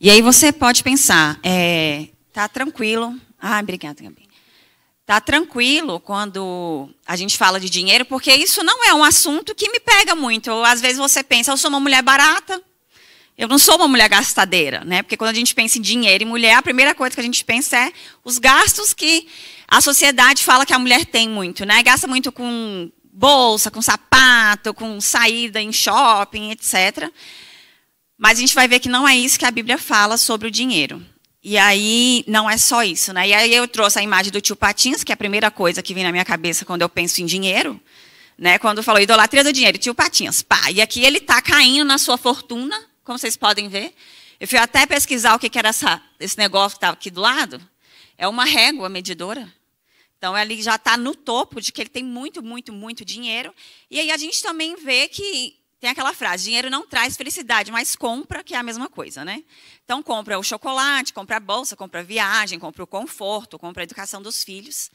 E aí você pode pensar, é, tá tranquilo. Ah, obrigada, Gabi. Tá tranquilo quando a gente fala de dinheiro, porque isso não é um assunto que me pega muito. Ou, às vezes você pensa, eu sou uma mulher barata. Eu não sou uma mulher gastadeira, né? Porque quando a gente pensa em dinheiro e mulher, a primeira coisa que a gente pensa é os gastos que a sociedade fala que a mulher tem muito, né? Gasta muito com bolsa, com sapato, com saída em shopping, etc. Mas a gente vai ver que não é isso que a Bíblia fala sobre o dinheiro. E aí, não é só isso, né? E aí eu trouxe a imagem do tio Patins, que é a primeira coisa que vem na minha cabeça quando eu penso em dinheiro, né? Quando falou idolatria do dinheiro, tio Patins, pá. E aqui ele está caindo na sua fortuna, como vocês podem ver. Eu fui até pesquisar o que era essa, esse negócio que estava tá aqui do lado. É uma régua medidora. Então, ele já está no topo de que ele tem muito, muito, muito dinheiro. E aí a gente também vê que tem aquela frase: dinheiro não traz felicidade, mas compra, que é a mesma coisa, né? Então, compra o chocolate, compra a bolsa, compra a viagem, compra o conforto, compra a educação dos filhos.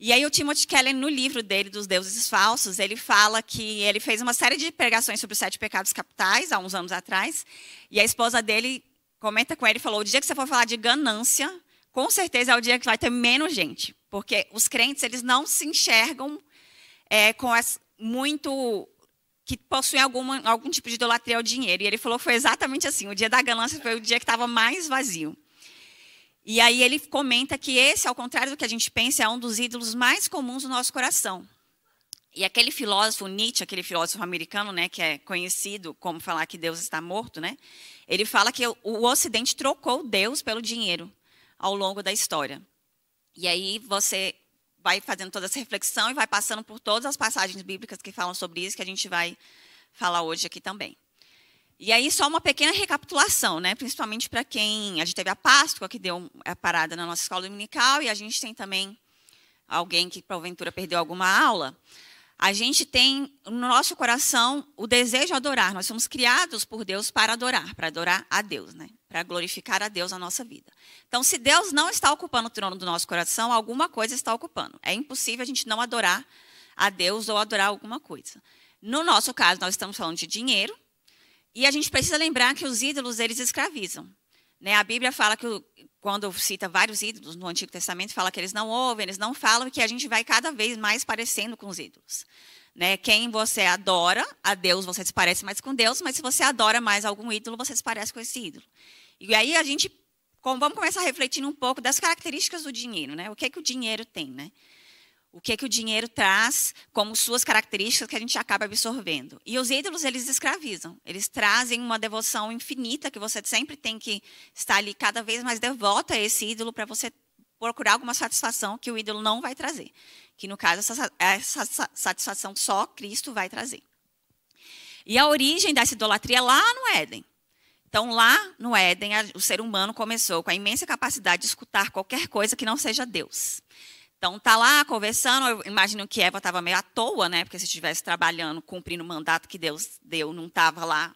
E aí, o Timothy Keller, no livro dele, Dos Deuses Falsos, ele fala que ele fez uma série de pregações sobre os sete pecados capitais, há uns anos atrás, e a esposa dele comenta com ele e falou: o dia que você for falar de ganância, com certeza é o dia que vai ter menos gente, porque os crentes, eles não se enxergam é, com as, muito que possuem alguma, algum tipo de idolatria ao dinheiro. E ele falou que foi exatamente assim. O dia da ganância foi o dia que estava mais vazio. E aí ele comenta que esse, ao contrário do que a gente pensa, é um dos ídolos mais comuns do nosso coração. E aquele filósofo Nietzsche, aquele filósofo americano, né, que é conhecido como falar que Deus está morto, né? Ele fala que o Ocidente trocou Deus pelo dinheiro ao longo da história. E aí você vai fazendo toda essa reflexão e vai passando por todas as passagens bíblicas que falam sobre isso, que a gente vai falar hoje aqui também. E aí, só uma pequena recapitulação, né? principalmente para quem. A gente teve a Páscoa, que deu a parada na nossa escola dominical, e a gente tem também alguém que, porventura, perdeu alguma aula. A gente tem no nosso coração o desejo de adorar. Nós somos criados por Deus para adorar, para adorar a Deus. Né? para glorificar a Deus na nossa vida. Então, se Deus não está ocupando o trono do nosso coração, alguma coisa está ocupando. É impossível a gente não adorar a Deus ou adorar alguma coisa. No nosso caso, nós estamos falando de dinheiro, e a gente precisa lembrar que os ídolos eles escravizam. Né? A Bíblia fala que quando cita vários ídolos no Antigo Testamento, fala que eles não ouvem, eles não falam, e que a gente vai cada vez mais parecendo com os ídolos. Né? Quem você adora, a Deus você se parece mais com Deus, mas se você adora mais algum ídolo, você se parece com esse ídolo. E aí a gente vamos começar refletindo um pouco das características do dinheiro, né? O que é que o dinheiro tem, né? O que é que o dinheiro traz como suas características que a gente acaba absorvendo? E os ídolos eles escravizam. Eles trazem uma devoção infinita que você sempre tem que estar ali cada vez mais devota a esse ídolo para você procurar alguma satisfação que o ídolo não vai trazer. Que no caso essa, essa satisfação só Cristo vai trazer. E a origem dessa idolatria lá no Éden. Então, lá no Éden, o ser humano começou com a imensa capacidade de escutar qualquer coisa que não seja Deus. Então, tá lá conversando. Eu imagino que Eva estava meio à toa, né? Porque se estivesse trabalhando, cumprindo o mandato que Deus deu, não estava lá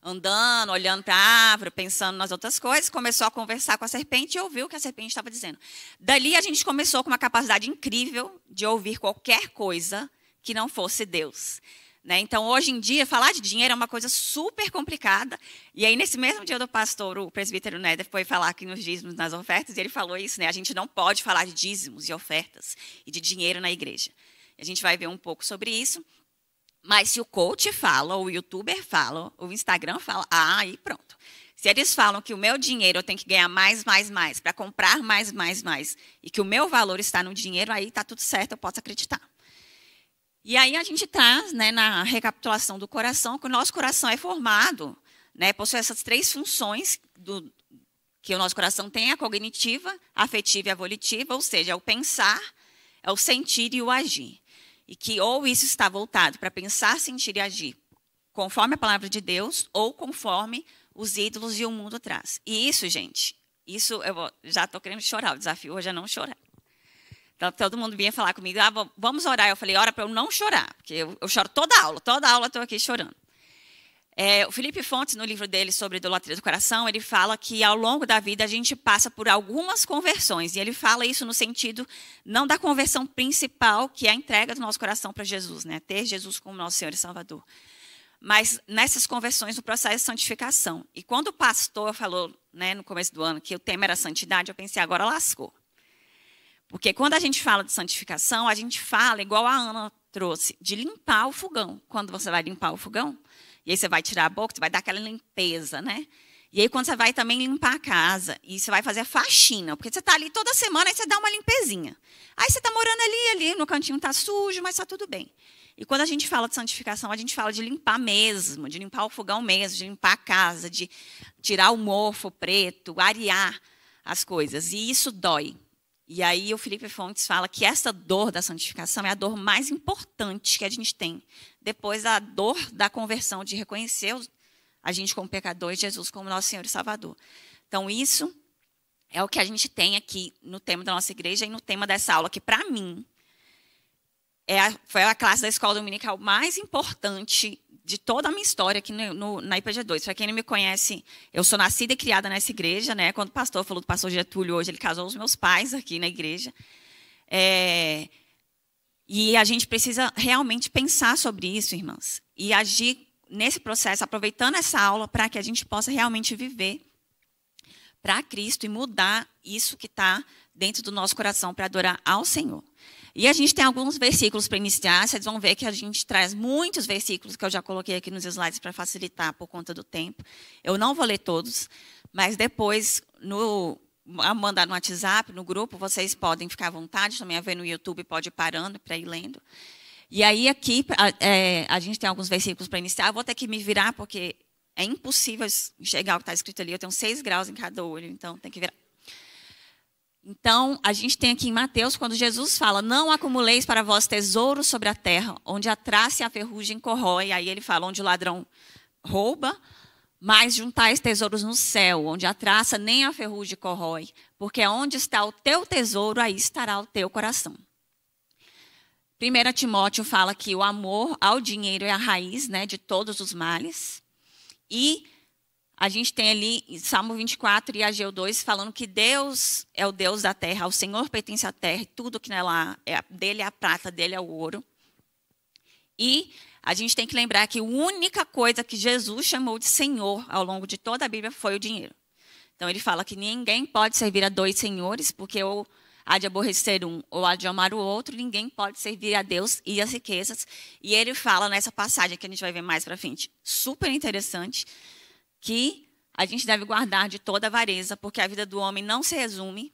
andando, olhando para a árvore, pensando nas outras coisas. Começou a conversar com a serpente e ouviu o que a serpente estava dizendo. Dali, a gente começou com uma capacidade incrível de ouvir qualquer coisa que não fosse Deus. Né? Então, hoje em dia, falar de dinheiro é uma coisa super complicada. E aí, nesse mesmo dia do pastor, o presbítero Néder foi falar aqui nos dízimos, nas ofertas, e ele falou isso, né? A gente não pode falar de dízimos e ofertas e de dinheiro na igreja. A gente vai ver um pouco sobre isso. Mas se o coach fala, ou o youtuber fala, ou o Instagram fala, ah, aí pronto. Se eles falam que o meu dinheiro eu tenho que ganhar mais, mais, mais, para comprar mais, mais, mais, e que o meu valor está no dinheiro, aí tá tudo certo, eu posso acreditar. E aí a gente traz, né, na recapitulação do coração, que o nosso coração é formado, né, possui essas três funções do, que o nosso coração tem, a cognitiva, a afetiva e a volitiva, ou seja, é o pensar, é o sentir e o agir. E que ou isso está voltado para pensar, sentir e agir conforme a palavra de Deus ou conforme os ídolos e o mundo traz. E isso, gente, isso eu já estou querendo chorar, o desafio hoje é não chorar. Então, todo mundo vinha falar comigo, ah, vamos orar. Eu falei, ora para eu não chorar, porque eu, eu, choro toda aula, toda aula estou aqui chorando. É, o Felipe Fontes, no livro dele sobre idolatria do coração, ele fala que ao longo da vida a gente passa por algumas conversões. E ele fala isso no sentido não da conversão principal, que é a entrega do nosso coração para Jesus, né? ter Jesus como nosso Senhor e Salvador. Mas nessas conversões, no processo de santificação. E quando o pastor falou né, no começo do ano que o tema era santidade, eu pensei, agora lascou. Porque quando a gente fala de santificação, a gente fala, igual a Ana trouxe, de limpar o fogão. Quando você vai limpar o fogão, e aí você vai tirar a boca, você vai dar aquela limpeza, né? E aí, quando você vai também limpar a casa, e você vai fazer a faxina, porque você está ali toda semana, e você dá uma limpezinha. Aí você está morando ali, ali, no cantinho está sujo, mas está tudo bem. E quando a gente fala de santificação, a gente fala de limpar mesmo, de limpar o fogão mesmo, de limpar a casa, de tirar o mofo preto, arear as coisas. E isso dói. E aí o Felipe Fontes fala que essa dor da santificação é a dor mais importante que a gente tem, depois da dor da conversão, de reconhecer a gente como pecador e Jesus como nosso Senhor e Salvador. Então isso é o que a gente tem aqui no tema da nossa igreja e no tema dessa aula, que para mim é a, foi a classe da escola dominical mais importante de toda a minha história aqui no, no, na IPG2. Para quem não me conhece, eu sou nascida e criada nessa igreja, né? Quando o pastor falou do pastor Getúlio hoje, ele casou os meus pais aqui na igreja. É, e a gente precisa realmente pensar sobre isso, irmãs, e agir nesse processo, aproveitando essa aula para que a gente possa realmente viver para Cristo e mudar isso que está dentro do nosso coração para adorar ao Senhor. E a gente tem alguns versículos para iniciar. Vocês vão ver que a gente traz muitos versículos que eu já coloquei aqui nos slides para facilitar por conta do tempo. Eu não vou ler todos, mas depois, no, mandar no WhatsApp, no grupo, vocês podem ficar à vontade. Também a ver no YouTube, pode ir parando para ir lendo. E aí, aqui, a, é, a gente tem alguns versículos para iniciar. Eu vou ter que me virar, porque é impossível enxergar o que está escrito ali. Eu tenho seis graus em cada olho, então tem que virar. Então, a gente tem aqui em Mateus, quando Jesus fala: Não acumuleis para vós tesouros sobre a terra, onde a traça e a ferrugem corrói. Aí ele fala: Onde o ladrão rouba, mas juntais tesouros no céu, onde a traça nem a ferrugem corrói. Porque onde está o teu tesouro, aí estará o teu coração. 1 Timóteo fala que o amor ao dinheiro é a raiz né, de todos os males. E a gente tem ali Salmo 24 e Ageu 2 falando que Deus é o Deus da terra, o Senhor pertence à terra, e tudo que nela é, dele é a prata, dele é o ouro. E a gente tem que lembrar que a única coisa que Jesus chamou de Senhor ao longo de toda a Bíblia foi o dinheiro. Então ele fala que ninguém pode servir a dois senhores, porque ou há de aborrecer um ou há de amar o outro, ninguém pode servir a Deus e as riquezas. E ele fala nessa passagem que a gente vai ver mais para frente, super interessante, que a gente deve guardar de toda avareza, porque a vida do homem não se resume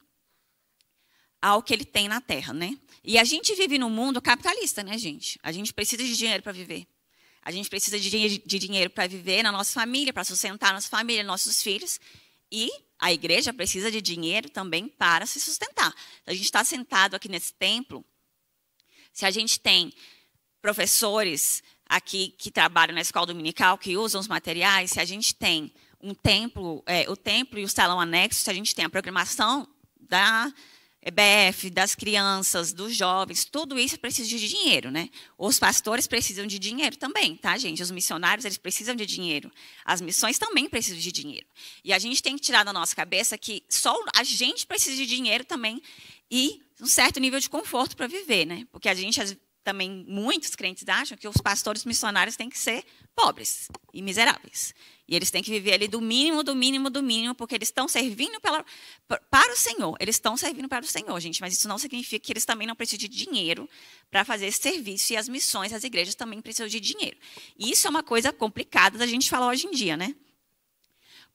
ao que ele tem na terra, né? E a gente vive num mundo capitalista, né, gente? A gente precisa de dinheiro para viver. A gente precisa de, de dinheiro para viver na nossa família, para sustentar nossa família, nossos filhos. E a igreja precisa de dinheiro também para se sustentar. A gente está sentado aqui nesse templo. Se a gente tem professores, aqui que trabalham na escola dominical, que usam os materiais, se a gente tem um templo, é, o templo e o salão anexo, se a gente tem a programação da EBF, das crianças, dos jovens, tudo isso precisa de dinheiro, né? Os pastores precisam de dinheiro também, tá, gente? Os missionários, eles precisam de dinheiro. As missões também precisam de dinheiro. E a gente tem que tirar da nossa cabeça que só a gente precisa de dinheiro também e um certo nível de conforto para viver, né? Porque a gente também muitos crentes acham que os pastores missionários têm que ser pobres e miseráveis. E eles têm que viver ali do mínimo, do mínimo, do mínimo, porque eles estão servindo pela, para o Senhor. Eles estão servindo para o Senhor, gente. Mas isso não significa que eles também não precisam de dinheiro para fazer esse serviço. E as missões, as igrejas também precisam de dinheiro. E isso é uma coisa complicada da gente falar hoje em dia, né?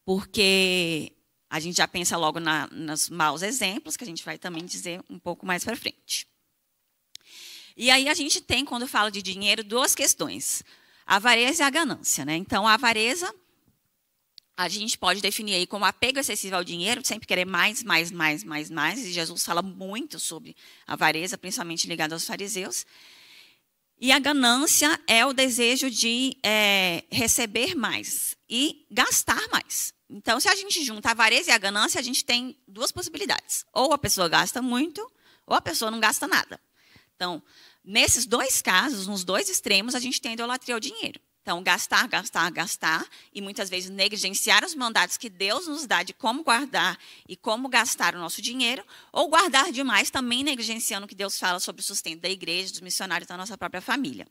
Porque a gente já pensa logo na, nos maus exemplos, que a gente vai também dizer um pouco mais para frente. E aí a gente tem, quando fala de dinheiro, duas questões: a avareza e a ganância. Né? Então, a avareza a gente pode definir aí como apego excessivo ao dinheiro, sempre querer mais, mais, mais, mais, mais. E Jesus fala muito sobre a avareza, principalmente ligada aos fariseus. E a ganância é o desejo de é, receber mais e gastar mais. Então, se a gente junta a avareza e a ganância, a gente tem duas possibilidades. Ou a pessoa gasta muito, ou a pessoa não gasta nada. Então, nesses dois casos, nos dois extremos, a gente tem a idolatria ao dinheiro. Então, gastar, gastar, gastar, e muitas vezes negligenciar os mandatos que Deus nos dá de como guardar e como gastar o nosso dinheiro, ou guardar demais, também negligenciando o que Deus fala sobre o sustento da igreja, dos missionários, da nossa própria família.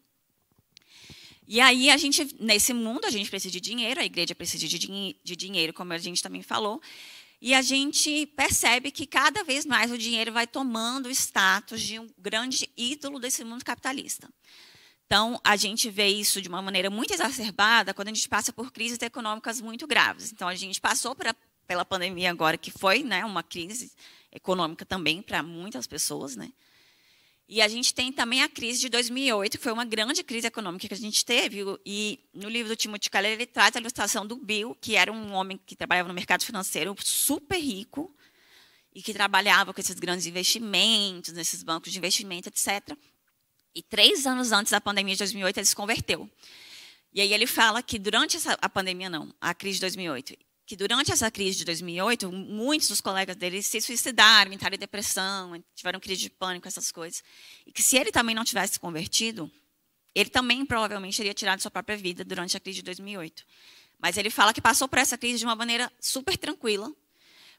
E aí a gente, nesse mundo, a gente precisa de dinheiro, a igreja precisa de, din de dinheiro, como a gente também falou. E a gente percebe que cada vez mais o dinheiro vai tomando o status de um grande ídolo desse mundo capitalista. Então, a gente vê isso de uma maneira muito exacerbada quando a gente passa por crises econômicas muito graves. Então, a gente passou pra, pela pandemia agora, que foi né, uma crise econômica também para muitas pessoas, né? E a gente tem também a crise de 2008, que foi uma grande crise econômica que a gente teve. E no livro do Timothy Keller, ele traz a ilustração do Bill, que era um homem que trabalhava no mercado financeiro super rico e que trabalhava com esses grandes investimentos, nesses bancos de investimento, etc. E três anos antes da pandemia de 2008, ele se converteu. E aí ele fala que durante essa, a pandemia, não, a crise de 2008, que durante essa crise de 2008, muitos dos colegas dele se suicidaram, entraram em depressão, tiveram crise de pânico, essas coisas. E que se ele também não tivesse se convertido, ele também provavelmente teria tirado sua própria vida durante a crise de 2008. Mas ele fala que passou por essa crise de uma maneira super tranquila,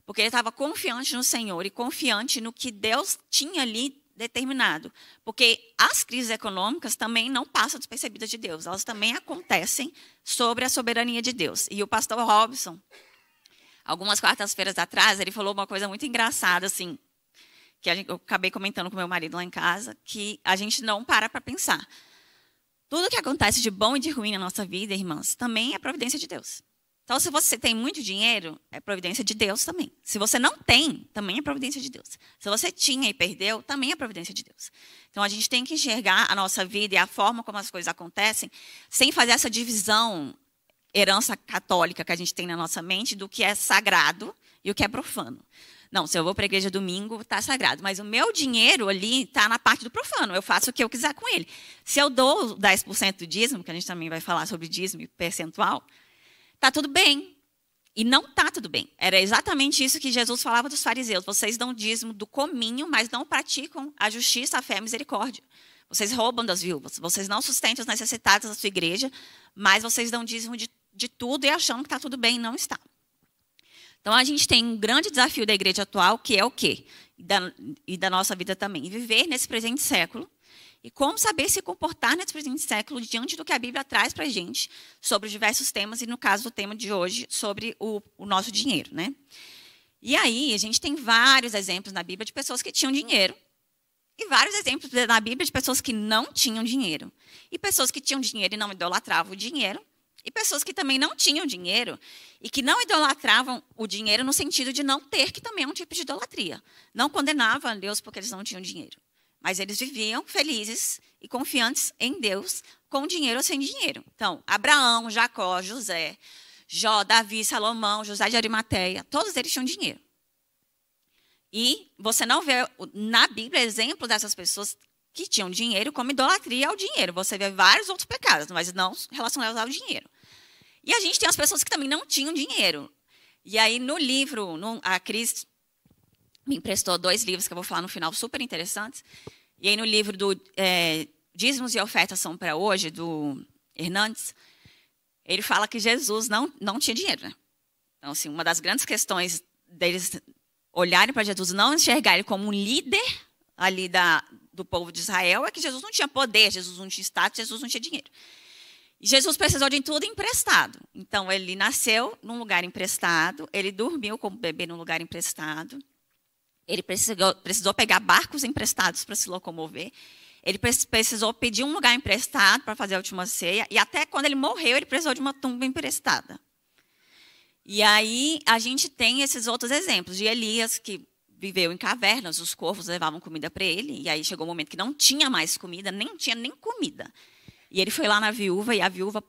porque ele estava confiante no Senhor e confiante no que Deus tinha ali determinado. Porque as crises econômicas também não passam despercebidas de Deus, elas também acontecem sobre a soberania de Deus. E o pastor Robson, algumas quartas-feiras atrás, ele falou uma coisa muito engraçada, assim, que eu acabei comentando com meu marido lá em casa, que a gente não para para pensar. Tudo que acontece de bom e de ruim na nossa vida, irmãs, também é providência de Deus. Então, se você tem muito dinheiro, é providência de Deus também. Se você não tem, também é providência de Deus. Se você tinha e perdeu, também é providência de Deus. Então, a gente tem que enxergar a nossa vida e a forma como as coisas acontecem, sem fazer essa divisão herança católica que a gente tem na nossa mente do que é sagrado e o que é profano. Não, se eu vou para a igreja domingo, está sagrado. Mas o meu dinheiro ali está na parte do profano. Eu faço o que eu quiser com ele. Se eu dou 10% do dízimo, que a gente também vai falar sobre dízimo e percentual, Tá tudo bem. E não tá tudo bem. Era exatamente isso que Jesus falava dos fariseus. Vocês dão dízimo do cominho, mas não praticam a justiça, a fé e a misericórdia. Vocês roubam das viúvas. Vocês não sustentam os necessitados da sua igreja, mas vocês dão dízimo de, de tudo e acham que está tudo bem. Não está. Então, a gente tem um grande desafio da igreja atual, que é o quê? Da, e da nossa vida também. Viver nesse presente século, e como saber se comportar nesse presente século diante do que a Bíblia traz para a gente sobre os diversos temas, e no caso do tema de hoje, sobre o, o, nosso dinheiro. Né? E aí, a gente tem vários exemplos na Bíblia de pessoas que tinham dinheiro, e vários exemplos na Bíblia de pessoas que não tinham dinheiro. E pessoas que tinham dinheiro e não idolatravam o dinheiro, e pessoas que também não tinham dinheiro e que não idolatravam o dinheiro no sentido de não ter, que também é um tipo de idolatria. Não condenavam a Deus porque eles não tinham dinheiro. Mas eles viviam felizes e confiantes em Deus, com dinheiro ou sem dinheiro. Então, Abraão, Jacó, José, Jó, Davi, Salomão, José de Arimateia, todos eles tinham dinheiro. E você não vê na Bíblia exemplo dessas pessoas que tinham dinheiro como idolatria ao dinheiro. Você vê vários outros pecados, mas não relacionados ao dinheiro. E a gente tem as pessoas que também não tinham dinheiro. E aí, no livro, no, a Cris me emprestou dois livros que eu vou falar no final, super interessantes. E aí no livro do é, Dízimos e Ofertas São para Hoje, do Hernandes, ele fala que Jesus não, não tinha dinheiro. Né? Então, assim, uma das grandes questões deles olharem para Jesus, não enxergar ele como um líder ali da, do povo de Israel, é que Jesus não tinha poder, Jesus não tinha status, Jesus não tinha dinheiro. E Jesus precisou de tudo emprestado. Então, ele nasceu num lugar emprestado, ele dormiu como bebê num lugar emprestado, ele precisou, precisou pegar barcos emprestados para se locomover. Ele precisou pedir um lugar emprestado para fazer a última ceia. E até quando ele morreu, ele precisou de uma tumba emprestada. E aí a gente tem esses outros exemplos de Elias que viveu em cavernas, os corvos levavam comida para ele. E aí chegou o um momento que não tinha mais comida, nem tinha nem comida. E ele foi lá na viúva e a viúva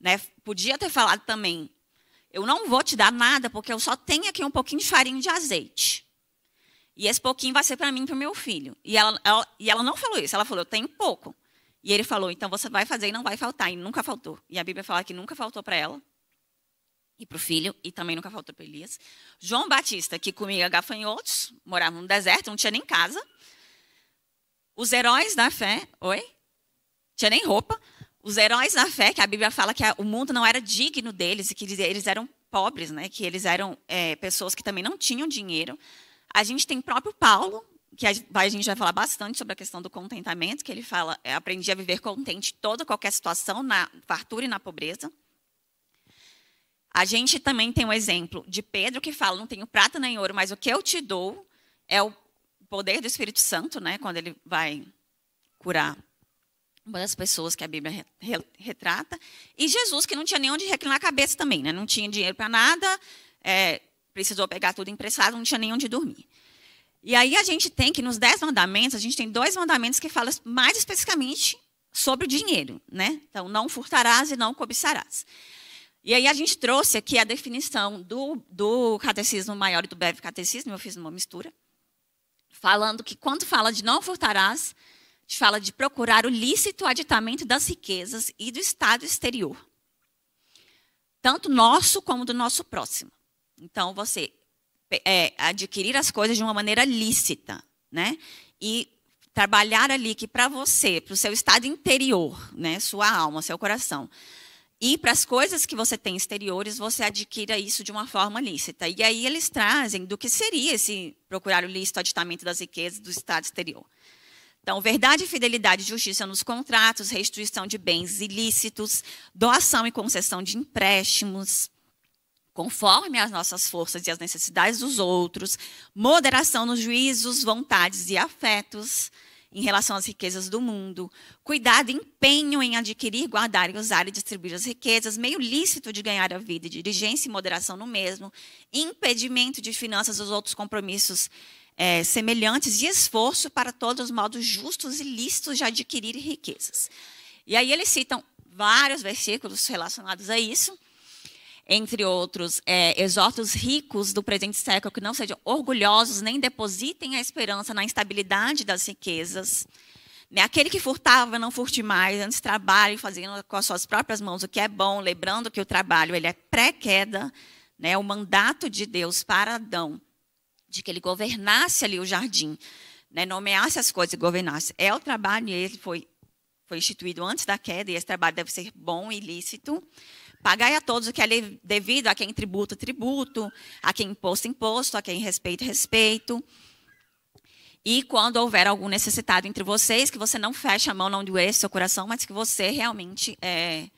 né, podia ter falado também: Eu não vou te dar nada porque eu só tenho aqui um pouquinho de farinha de azeite. E esse pouquinho vai ser para mim e para o meu filho. E ela, ela, e ela não falou isso, ela falou, eu tenho pouco. E ele falou, então você vai fazer e não vai faltar. E nunca faltou. E a Bíblia fala que nunca faltou para ela e para o filho, e também nunca faltou para Elias. João Batista, que comia gafanhotos, morava no deserto, não tinha nem casa. Os heróis da fé, oi? Tinha nem roupa. Os heróis da fé, que a Bíblia fala que o mundo não era digno deles, e que eles eram pobres, né? que eles eram é, pessoas que também não tinham dinheiro. A gente tem o próprio Paulo, que a gente vai falar bastante sobre a questão do contentamento, que ele fala, é, aprendi a viver contente toda qualquer situação, na fartura e na pobreza. A gente também tem o um exemplo de Pedro que fala, não tenho prata nem ouro, mas o que eu te dou é o poder do Espírito Santo, né, quando ele vai curar uma das pessoas que a Bíblia retrata. E Jesus, que não tinha nem onde reclinar a cabeça também, né, não tinha dinheiro para nada, é, precisou pegar tudo emprestado, não tinha nem onde dormir. E aí a gente tem que, nos dez mandamentos, a gente tem dois mandamentos que falam mais especificamente sobre o dinheiro. Né? Então, não furtarás e não cobiçarás. E aí a gente trouxe aqui a definição do, do catecismo maior e do breve catecismo, eu fiz uma mistura, falando que quando fala de não furtarás, fala de procurar o lícito aditamento das riquezas e do estado exterior, tanto nosso como do nosso próximo. Então, você é, adquirir as coisas de uma maneira lícita, né? E trabalhar ali que para você, para o seu estado interior, né? Sua alma, seu coração. E para as coisas que você tem exteriores, você adquira isso de uma forma lícita. E aí eles trazem do que seria esse procurar o lícito aditamento das riquezas do estado exterior. Então, verdade, fidelidade e justiça nos contratos, restituição de bens ilícitos, doação e concessão de empréstimos, conforme as nossas forças e as necessidades dos outros, moderação nos juízos, vontades e afetos em relação às riquezas do mundo, cuidado e empenho em adquirir, guardar e usar e distribuir as riquezas, meio lícito de ganhar a vida, dirigência e moderação no mesmo, impedimento de finanças os outros compromissos é, semelhantes e esforço para todos os modos justos e lícitos de adquirir riquezas. E aí eles citam vários versículos relacionados a isso entre outros, é, exorta os ricos do presente século que não sejam orgulhosos nem depositem a esperança na instabilidade das riquezas. Né? Aquele que furtava, não furte mais, antes trabalhe fazendo com as suas próprias mãos o que é bom, lembrando que o trabalho ele é pré-queda, né? o mandato de Deus para Adão, de que ele governasse ali o jardim, né? nomeasse as coisas e governasse. É o trabalho, e ele foi, foi instituído antes da queda, e esse trabalho deve ser bom e lícito. Pagai a todos o que é devido, a quem tributo, tributo, a quem imposto, imposto, a quem respeito, respeito. E quando houver algum necessitado entre vocês, que você não feche a mão, não doeça seu coração, mas que você realmente é,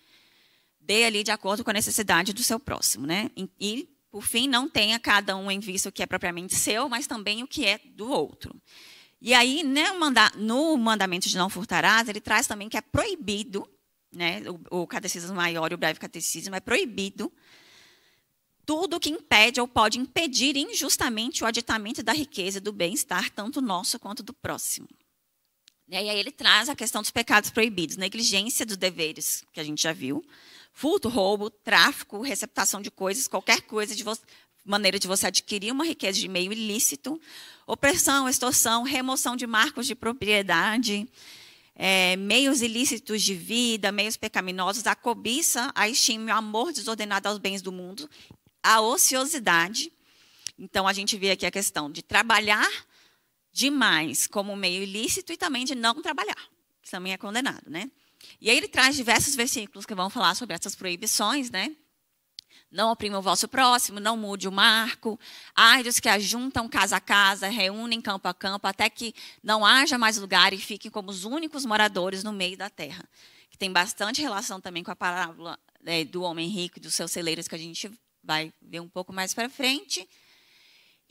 dê ali de acordo com a necessidade do seu próximo. Né? E, por fim, não tenha cada um em vista o que é propriamente seu, mas também o que é do outro. E aí, né, no mandamento de não furtarás, ele traz também que é proibido né? O, o catecismo maior e o breve catecismo é proibido tudo que impede ou pode impedir injustamente o aditamento da riqueza e do bem-estar, tanto nosso quanto do próximo. E aí ele traz a questão dos pecados proibidos, negligência dos deveres, que a gente já viu, furto, roubo, tráfico, receptação de coisas, qualquer coisa de você, maneira de você adquirir uma riqueza de meio ilícito, opressão, extorsão, remoção de marcos de propriedade, é, meios ilícitos de vida, meios pecaminosos, a cobiça, a estima, o amor desordenado aos bens do mundo, a ociosidade. Então, a gente vê aqui a questão de trabalhar demais como meio ilícito e também de não trabalhar, que também é condenado, né? E aí ele traz diversos versículos que vão falar sobre essas proibições, né? Não oprime o vosso próximo, não mude o marco. Ai dos que ajuntam casa a casa, reúnem campo a campo, até que não haja mais lugar e fiquem como os únicos moradores no meio da terra. Que tem bastante relação também com a parábola é, do homem rico e dos seus celeiros, que a gente vai ver um pouco mais para frente.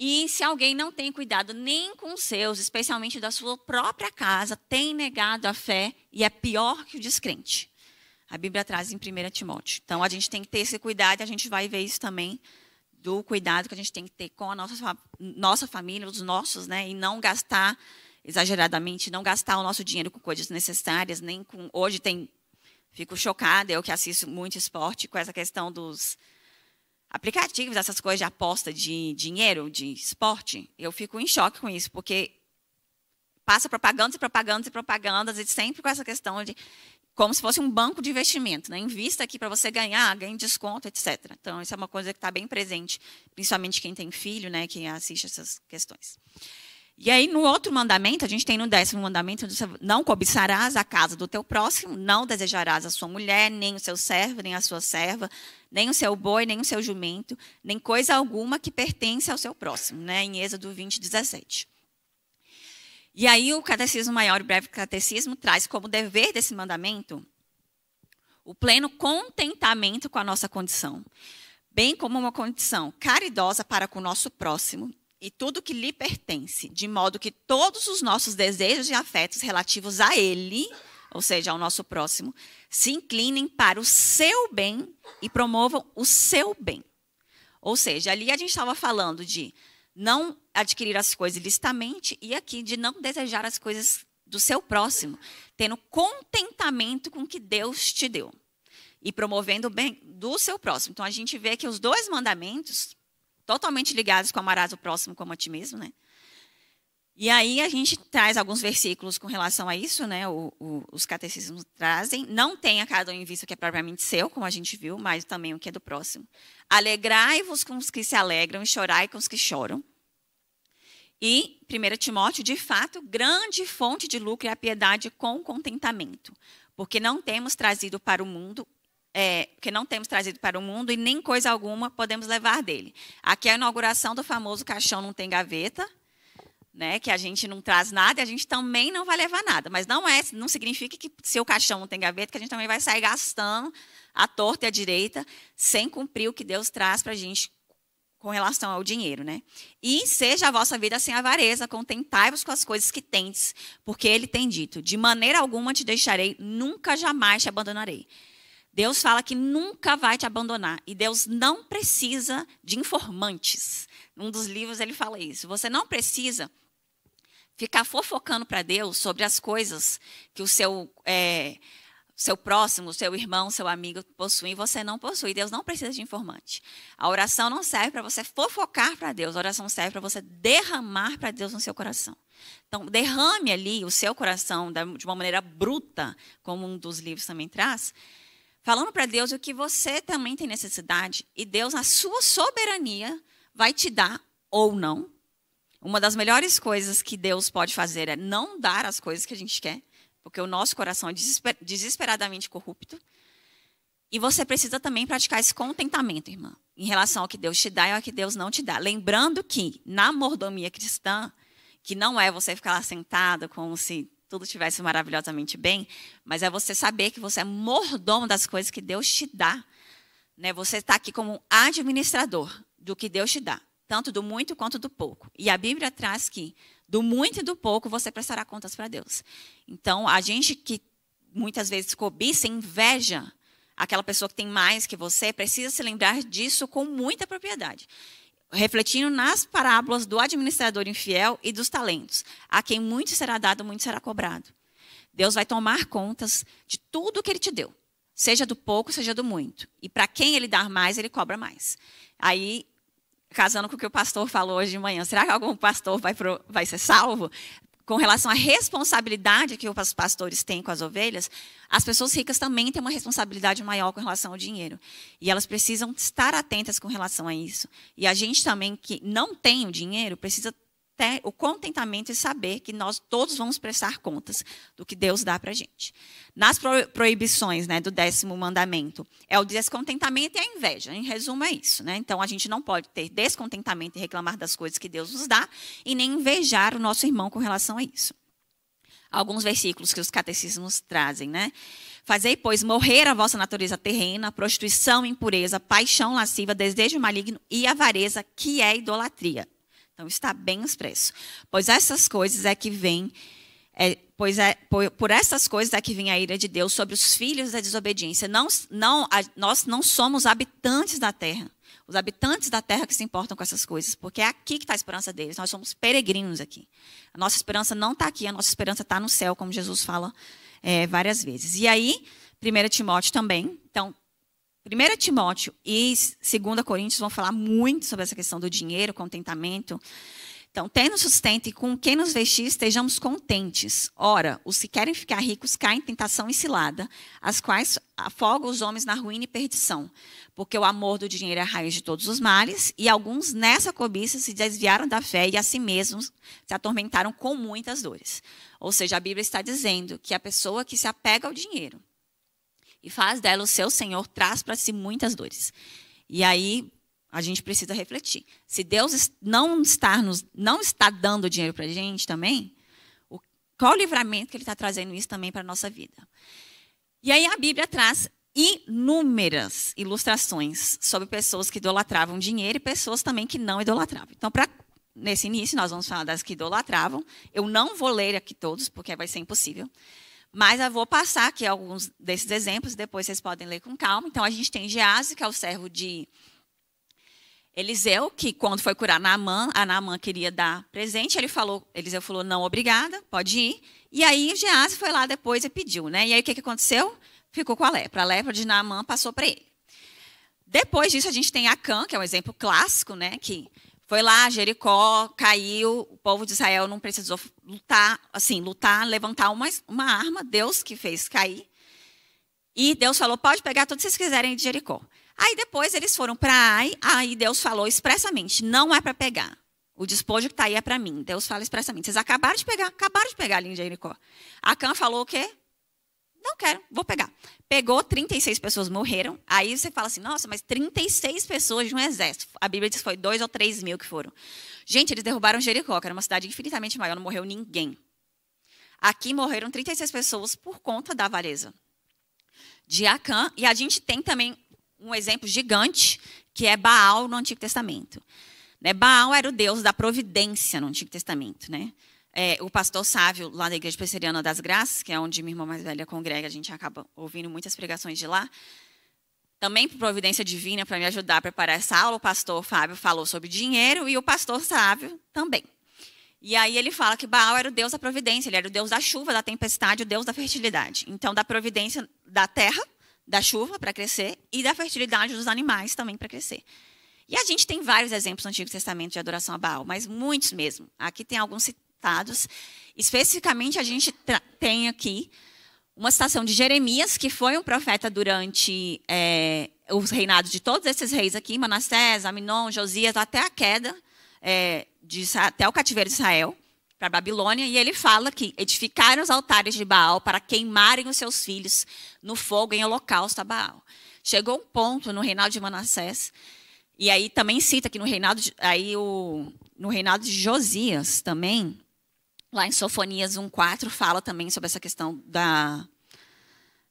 E se alguém não tem cuidado nem com os seus, especialmente da sua própria casa, tem negado a fé e é pior que o descrente. A Bíblia traz em 1 Timóteo. Então, a gente tem que ter esse cuidado, a gente vai ver isso também, do cuidado que a gente tem que ter com a nossa, nossa família, os nossos, né? E não gastar exageradamente, não gastar o nosso dinheiro com coisas necessárias, nem com. Hoje tem. Fico chocada, eu que assisto muito esporte, com essa questão dos aplicativos, essas coisas de aposta de dinheiro, de esporte. Eu fico em choque com isso, porque passa propagandas e propagandas e propagandas, e sempre com essa questão de como se fosse um banco de investimento, né? Invista aqui para você ganhar, ganhe desconto, etc. Então, isso é uma coisa que está bem presente, principalmente quem tem filho, né? Quem assiste essas questões. E aí, no outro mandamento, a gente tem no décimo mandamento, não cobiçarás a casa do teu próximo, não desejarás a sua mulher, nem o seu servo, nem a sua serva, nem o seu boi, nem o seu jumento, nem coisa alguma que pertence ao seu próximo, né? Em Êxodo 20, 17. E aí o Catecismo Maior, e Breve Catecismo, traz como dever desse mandamento o pleno contentamento com a nossa condição, bem como uma condição caridosa para com o nosso próximo e tudo que lhe pertence, de modo que todos os nossos desejos e afetos relativos a ele, ou seja, ao nosso próximo, se inclinem para o seu bem e promovam o seu bem. Ou seja, ali a gente estava falando de não adquirir as coisas listamente, e aqui de não desejar as coisas do seu próximo, tendo contentamento com o que Deus te deu e promovendo o bem do seu próximo. Então a gente vê que os dois mandamentos, totalmente ligados com amarás o próximo como a ti mesmo, né? E aí a gente traz alguns versículos com relação a isso, né? O, o, os catecismos trazem. Não tenha cada um em vista o que é propriamente seu, como a gente viu, mas também o que é do próximo. Alegrai-vos com os que se alegram e chorai com os que choram. E 1 Timóteo, de fato, grande fonte de lucro é a piedade com contentamento, porque não temos trazido para o mundo é, que não temos trazido para o mundo e nem coisa alguma podemos levar dele. Aqui é a inauguração do famoso caixão não tem gaveta, né, que a gente não traz nada e a gente também não vai levar nada. Mas não é, não significa que se o caixão não tem gaveta, que a gente também vai sair gastando à torta e à direita, sem cumprir o que Deus traz para a gente com relação ao dinheiro, né? E seja a vossa vida sem avareza, contentai-vos com as coisas que tendes, porque ele tem dito: de maneira alguma te deixarei, nunca jamais te abandonarei. Deus fala que nunca vai te abandonar e Deus não precisa de informantes. Um dos livros ele fala isso. Você não precisa ficar fofocando para Deus sobre as coisas que o seu é, seu próximo, seu irmão, seu amigo possuem, você não possui. Deus não precisa de informante. A oração não serve para você fofocar para Deus, a oração serve para você derramar para Deus no seu coração. Então, derrame ali o seu coração de uma maneira bruta, como um dos livros também traz, falando para Deus o que você também tem necessidade, e Deus, na sua soberania, vai te dar ou não. Uma das melhores coisas que Deus pode fazer é não dar as coisas que a gente quer porque o nosso coração é desesper desesperadamente corrupto. E você precisa também praticar esse contentamento, irmã, em relação ao que Deus te dá e ao que Deus não te dá. Lembrando que na mordomia cristã, que não é você ficar lá sentado como se tudo estivesse maravilhosamente bem, mas é você saber que você é mordomo das coisas que Deus te dá. Né? Você está aqui como um administrador do que Deus te dá, tanto do muito quanto do pouco. E a Bíblia traz que do muito e do pouco você prestará contas para Deus. Então, a gente que muitas vezes cobiça, inveja aquela pessoa que tem mais que você, precisa se lembrar disso com muita propriedade. Refletindo nas parábolas do administrador infiel e dos talentos. A quem muito será dado, muito será cobrado. Deus vai tomar contas de tudo que ele te deu, seja do pouco, seja do muito. E para quem ele dar mais, ele cobra mais. Aí casando com o que o pastor falou hoje de manhã, será que algum pastor vai, pro, vai ser salvo? Com relação à responsabilidade que os pastores têm com as ovelhas, as pessoas ricas também têm uma responsabilidade maior com relação ao dinheiro. E elas precisam estar atentas com relação a isso. E a gente também, que não tem o dinheiro, precisa o contentamento e saber que nós todos vamos prestar contas do que Deus dá para a gente. Nas proibições né, do décimo mandamento, é o descontentamento e a inveja. Em resumo, é isso. Né? Então, a gente não pode ter descontentamento e reclamar das coisas que Deus nos dá e nem invejar o nosso irmão com relação a isso alguns versículos que os catecismos trazem, né? Fazei, pois, morrer a vossa natureza terrena, prostituição, impureza, paixão lasciva, desejo maligno e avareza, que é idolatria. Então está bem os preços. Pois essas coisas é que vem, é, pois é, por, por, essas coisas é que vem a ira de Deus sobre os filhos da desobediência. Não, não, a, nós não somos habitantes da terra. Os habitantes da terra que se importam com essas coisas, porque é aqui que está a esperança deles. Nós somos peregrinos aqui. A nossa esperança não está aqui, a nossa esperança está no céu, como Jesus fala é, várias vezes. E aí, 1 Timóteo também. Então, 1 Timóteo e 2 Coríntios vão falar muito sobre essa questão do dinheiro, contentamento. Então, tendo sustento e com quem nos vestir, estejamos contentes. Ora, os que querem ficar ricos caem em tentação e cilada, as quais afogam os homens na ruína e perdição. Porque o amor do dinheiro é a raiz de todos os males, e alguns nessa cobiça se desviaram da fé e a si mesmos se atormentaram com muitas dores. Ou seja, a Bíblia está dizendo que a pessoa que se apega ao dinheiro, e faz dela o seu Senhor, traz para si muitas dores. E aí a gente precisa refletir. Se Deus não está, nos, não está dando dinheiro para a gente também, o, qual o livramento que Ele está trazendo isso também para a nossa vida? E aí a Bíblia traz inúmeras ilustrações sobre pessoas que idolatravam dinheiro e pessoas também que não idolatravam. Então, nesse início, nós vamos falar das que idolatravam. Eu não vou ler aqui todos, porque vai ser impossível. Mas eu vou passar aqui alguns desses exemplos, depois vocês podem ler com calma. Então, a gente tem Geazi, que é o servo de Eliseu, que quando foi curar Naamã, a Naamã queria dar presente, ele falou, Eliseu falou, não, obrigada, pode ir. E aí, Geazi foi lá depois e pediu, né? E aí, o que, que aconteceu? Ficou com a lepra. A lepra de Naamã passou para ele. Depois disso, a gente tem Acã, que é um exemplo clássico, né? Que foi lá, Jericó, caiu, o povo de Israel não precisou lutar, assim, lutar, levantar uma, uma arma, Deus que fez cair. E Deus falou: pode pegar tudo que vocês quiserem de Jericó. Aí depois eles foram para Ai, aí Deus falou expressamente: não é para pegar. O despojo que está aí é para mim. Deus fala expressamente: vocês acabaram de pegar, acabaram de pegar ali em Jericó. Acã falou o quê? Não quero, vou pegar. Pegou, 36 pessoas morreram. Aí você fala assim, nossa, mas 36 pessoas de um exército. A Bíblia diz que foi 2 ou 3 mil que foram. Gente, eles derrubaram Jericó, que era uma cidade infinitamente maior, não morreu ninguém. Aqui morreram 36 pessoas por conta da avareza de Acã. E a gente tem também um exemplo gigante, que é Baal no Antigo Testamento. Né, Baal era o deus da providência no Antigo Testamento. Né? é, o pastor Sávio, lá da Igreja Presbiteriana das Graças, que é onde minha irmã mais velha congrega, a gente acaba ouvindo muitas pregações de lá. Também por providência divina, para me ajudar a preparar essa aula, o pastor Fábio falou sobre dinheiro e o pastor Sávio também. E aí ele fala que Baal era o deus da providência, ele era o deus da chuva, da tempestade, o deus da fertilidade. Então, da providência da terra, da chuva para crescer e da fertilidade dos animais também para crescer. E a gente tem vários exemplos no Antigo Testamento de adoração a Baal, mas muitos mesmo. Aqui tem alguns citados citados. Especificamente, a gente tem aqui uma citação de Jeremias, que foi um profeta durante é, os reinados de todos esses reis aqui, Manassés, Aminon, Josias, até a queda, é, de, até o cativeiro de Israel, para a Babilônia, e ele fala que edificaram os altares de Baal para queimarem os seus filhos no fogo em holocausto a Baal. Chegou um ponto no reinado de Manassés, e aí também cita que no reinado de, aí o, no reinado de Josias também, Lá em Sofonias 1,4 fala também sobre essa questão da,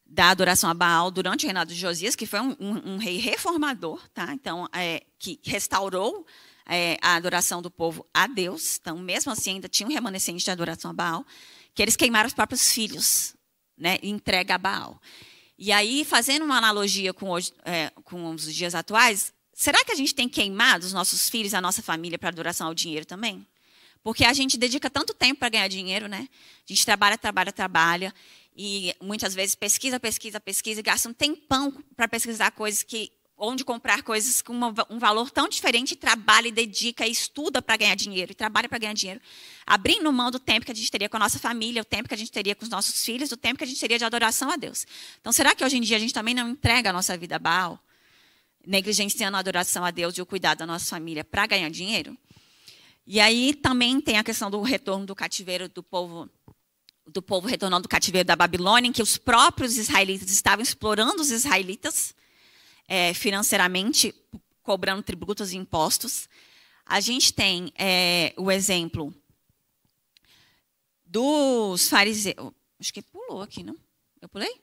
da adoração a Baal durante o reinado de Josias, que foi um, um, um rei reformador, tá? então, é, que restaurou é, a adoração do povo a Deus. Então, mesmo assim, ainda tinha um remanescente de adoração a Baal, que eles queimaram os próprios filhos, né? entrega a Baal. E aí, fazendo uma analogia com, hoje, é, com os dias atuais, será que a gente tem queimado os nossos filhos, a nossa família, para adoração ao dinheiro também? Porque a gente dedica tanto tempo para ganhar dinheiro, né? A gente trabalha, trabalha, trabalha. E muitas vezes pesquisa, pesquisa, pesquisa, e gasta um tempão para pesquisar coisas que. onde comprar coisas com uma, um valor tão diferente, trabalha e dedica e estuda para ganhar dinheiro, e trabalha para ganhar dinheiro. Abrindo mão do tempo que a gente teria com a nossa família, o tempo que a gente teria com os nossos filhos, o tempo que a gente teria de adoração a Deus. Então, será que hoje em dia a gente também não entrega a nossa vida a Baal? negligenciando a adoração a Deus e o cuidado da nossa família para ganhar dinheiro? E aí também tem a questão do retorno do cativeiro do povo do povo retornando do cativeiro da Babilônia, em que os próprios israelitas estavam explorando os israelitas é, financeiramente, cobrando tributos e impostos. A gente tem é, o exemplo dos fariseus. Acho que pulou aqui, não? Eu pulei?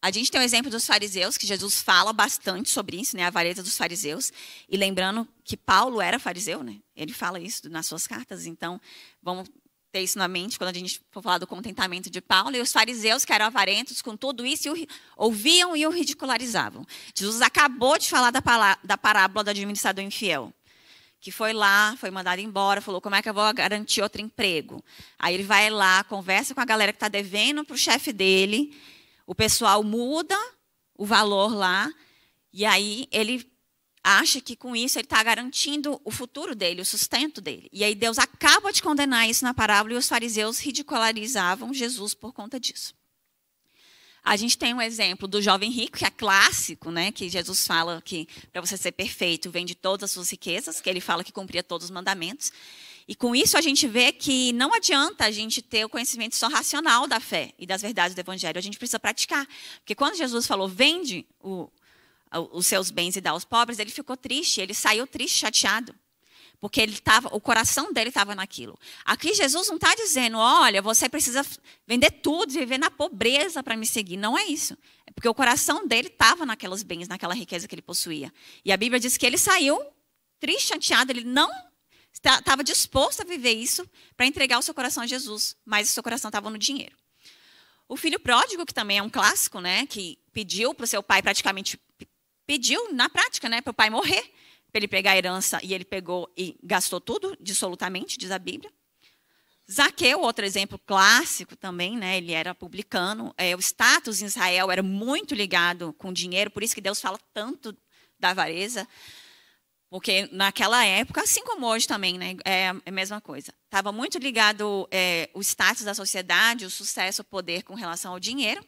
A gente tem o exemplo dos fariseus, que Jesus fala bastante sobre isso, né? A vareta dos fariseus. E lembrando que Paulo era fariseu, né? Ele fala isso nas suas cartas. Então, vamos ter isso na mente quando a gente for falar do contentamento de Paulo. E os fariseus, que eram avarentos com tudo isso, e ouviam e o ridicularizavam. Jesus acabou de falar da, da parábola do administrador infiel que foi lá, foi mandado embora, falou: como é que eu vou garantir outro emprego? Aí ele vai lá, conversa com a galera que está devendo para o chefe dele, o pessoal muda o valor lá e aí ele acha que com isso ele está garantindo o futuro dele, o sustento dele. E aí Deus acaba de condenar isso na parábola e os fariseus ridicularizavam Jesus por conta disso. A gente tem um exemplo do jovem rico, que é clássico, né? Que Jesus fala que para você ser perfeito, vende todas as suas riquezas, que ele fala que cumpria todos os mandamentos. E com isso a gente vê que não adianta a gente ter o conhecimento só racional da fé e das verdades do evangelho, a gente precisa praticar. Porque quando Jesus falou, vende o, os seus bens e dá aos pobres, ele ficou triste, ele saiu triste, chateado. Porque ele tava, o coração dele estava naquilo. Aqui Jesus não está dizendo, olha, você precisa vender tudo, viver na pobreza para me seguir. Não é isso. É porque o coração dele estava naqueles bens, naquela riqueza que ele possuía. E a Bíblia diz que ele saiu triste, chateado, ele não estava tá, disposto a viver isso para entregar o seu coração a Jesus, mas o seu coração estava no dinheiro. O filho pródigo, que também é um clássico, né, que pediu para o seu pai praticamente pediu na prática, né, para o pai morrer, para ele pegar a herança e ele pegou e gastou tudo dissolutamente, diz a Bíblia. Zaqueu, outro exemplo clássico também, né? Ele era publicano. É, o status em Israel era muito ligado com dinheiro, por isso que Deus fala tanto da avareza. Porque naquela época, assim como hoje também, né, é, é a mesma coisa. Estava muito ligado é, o status da sociedade, o sucesso, o poder com relação ao dinheiro.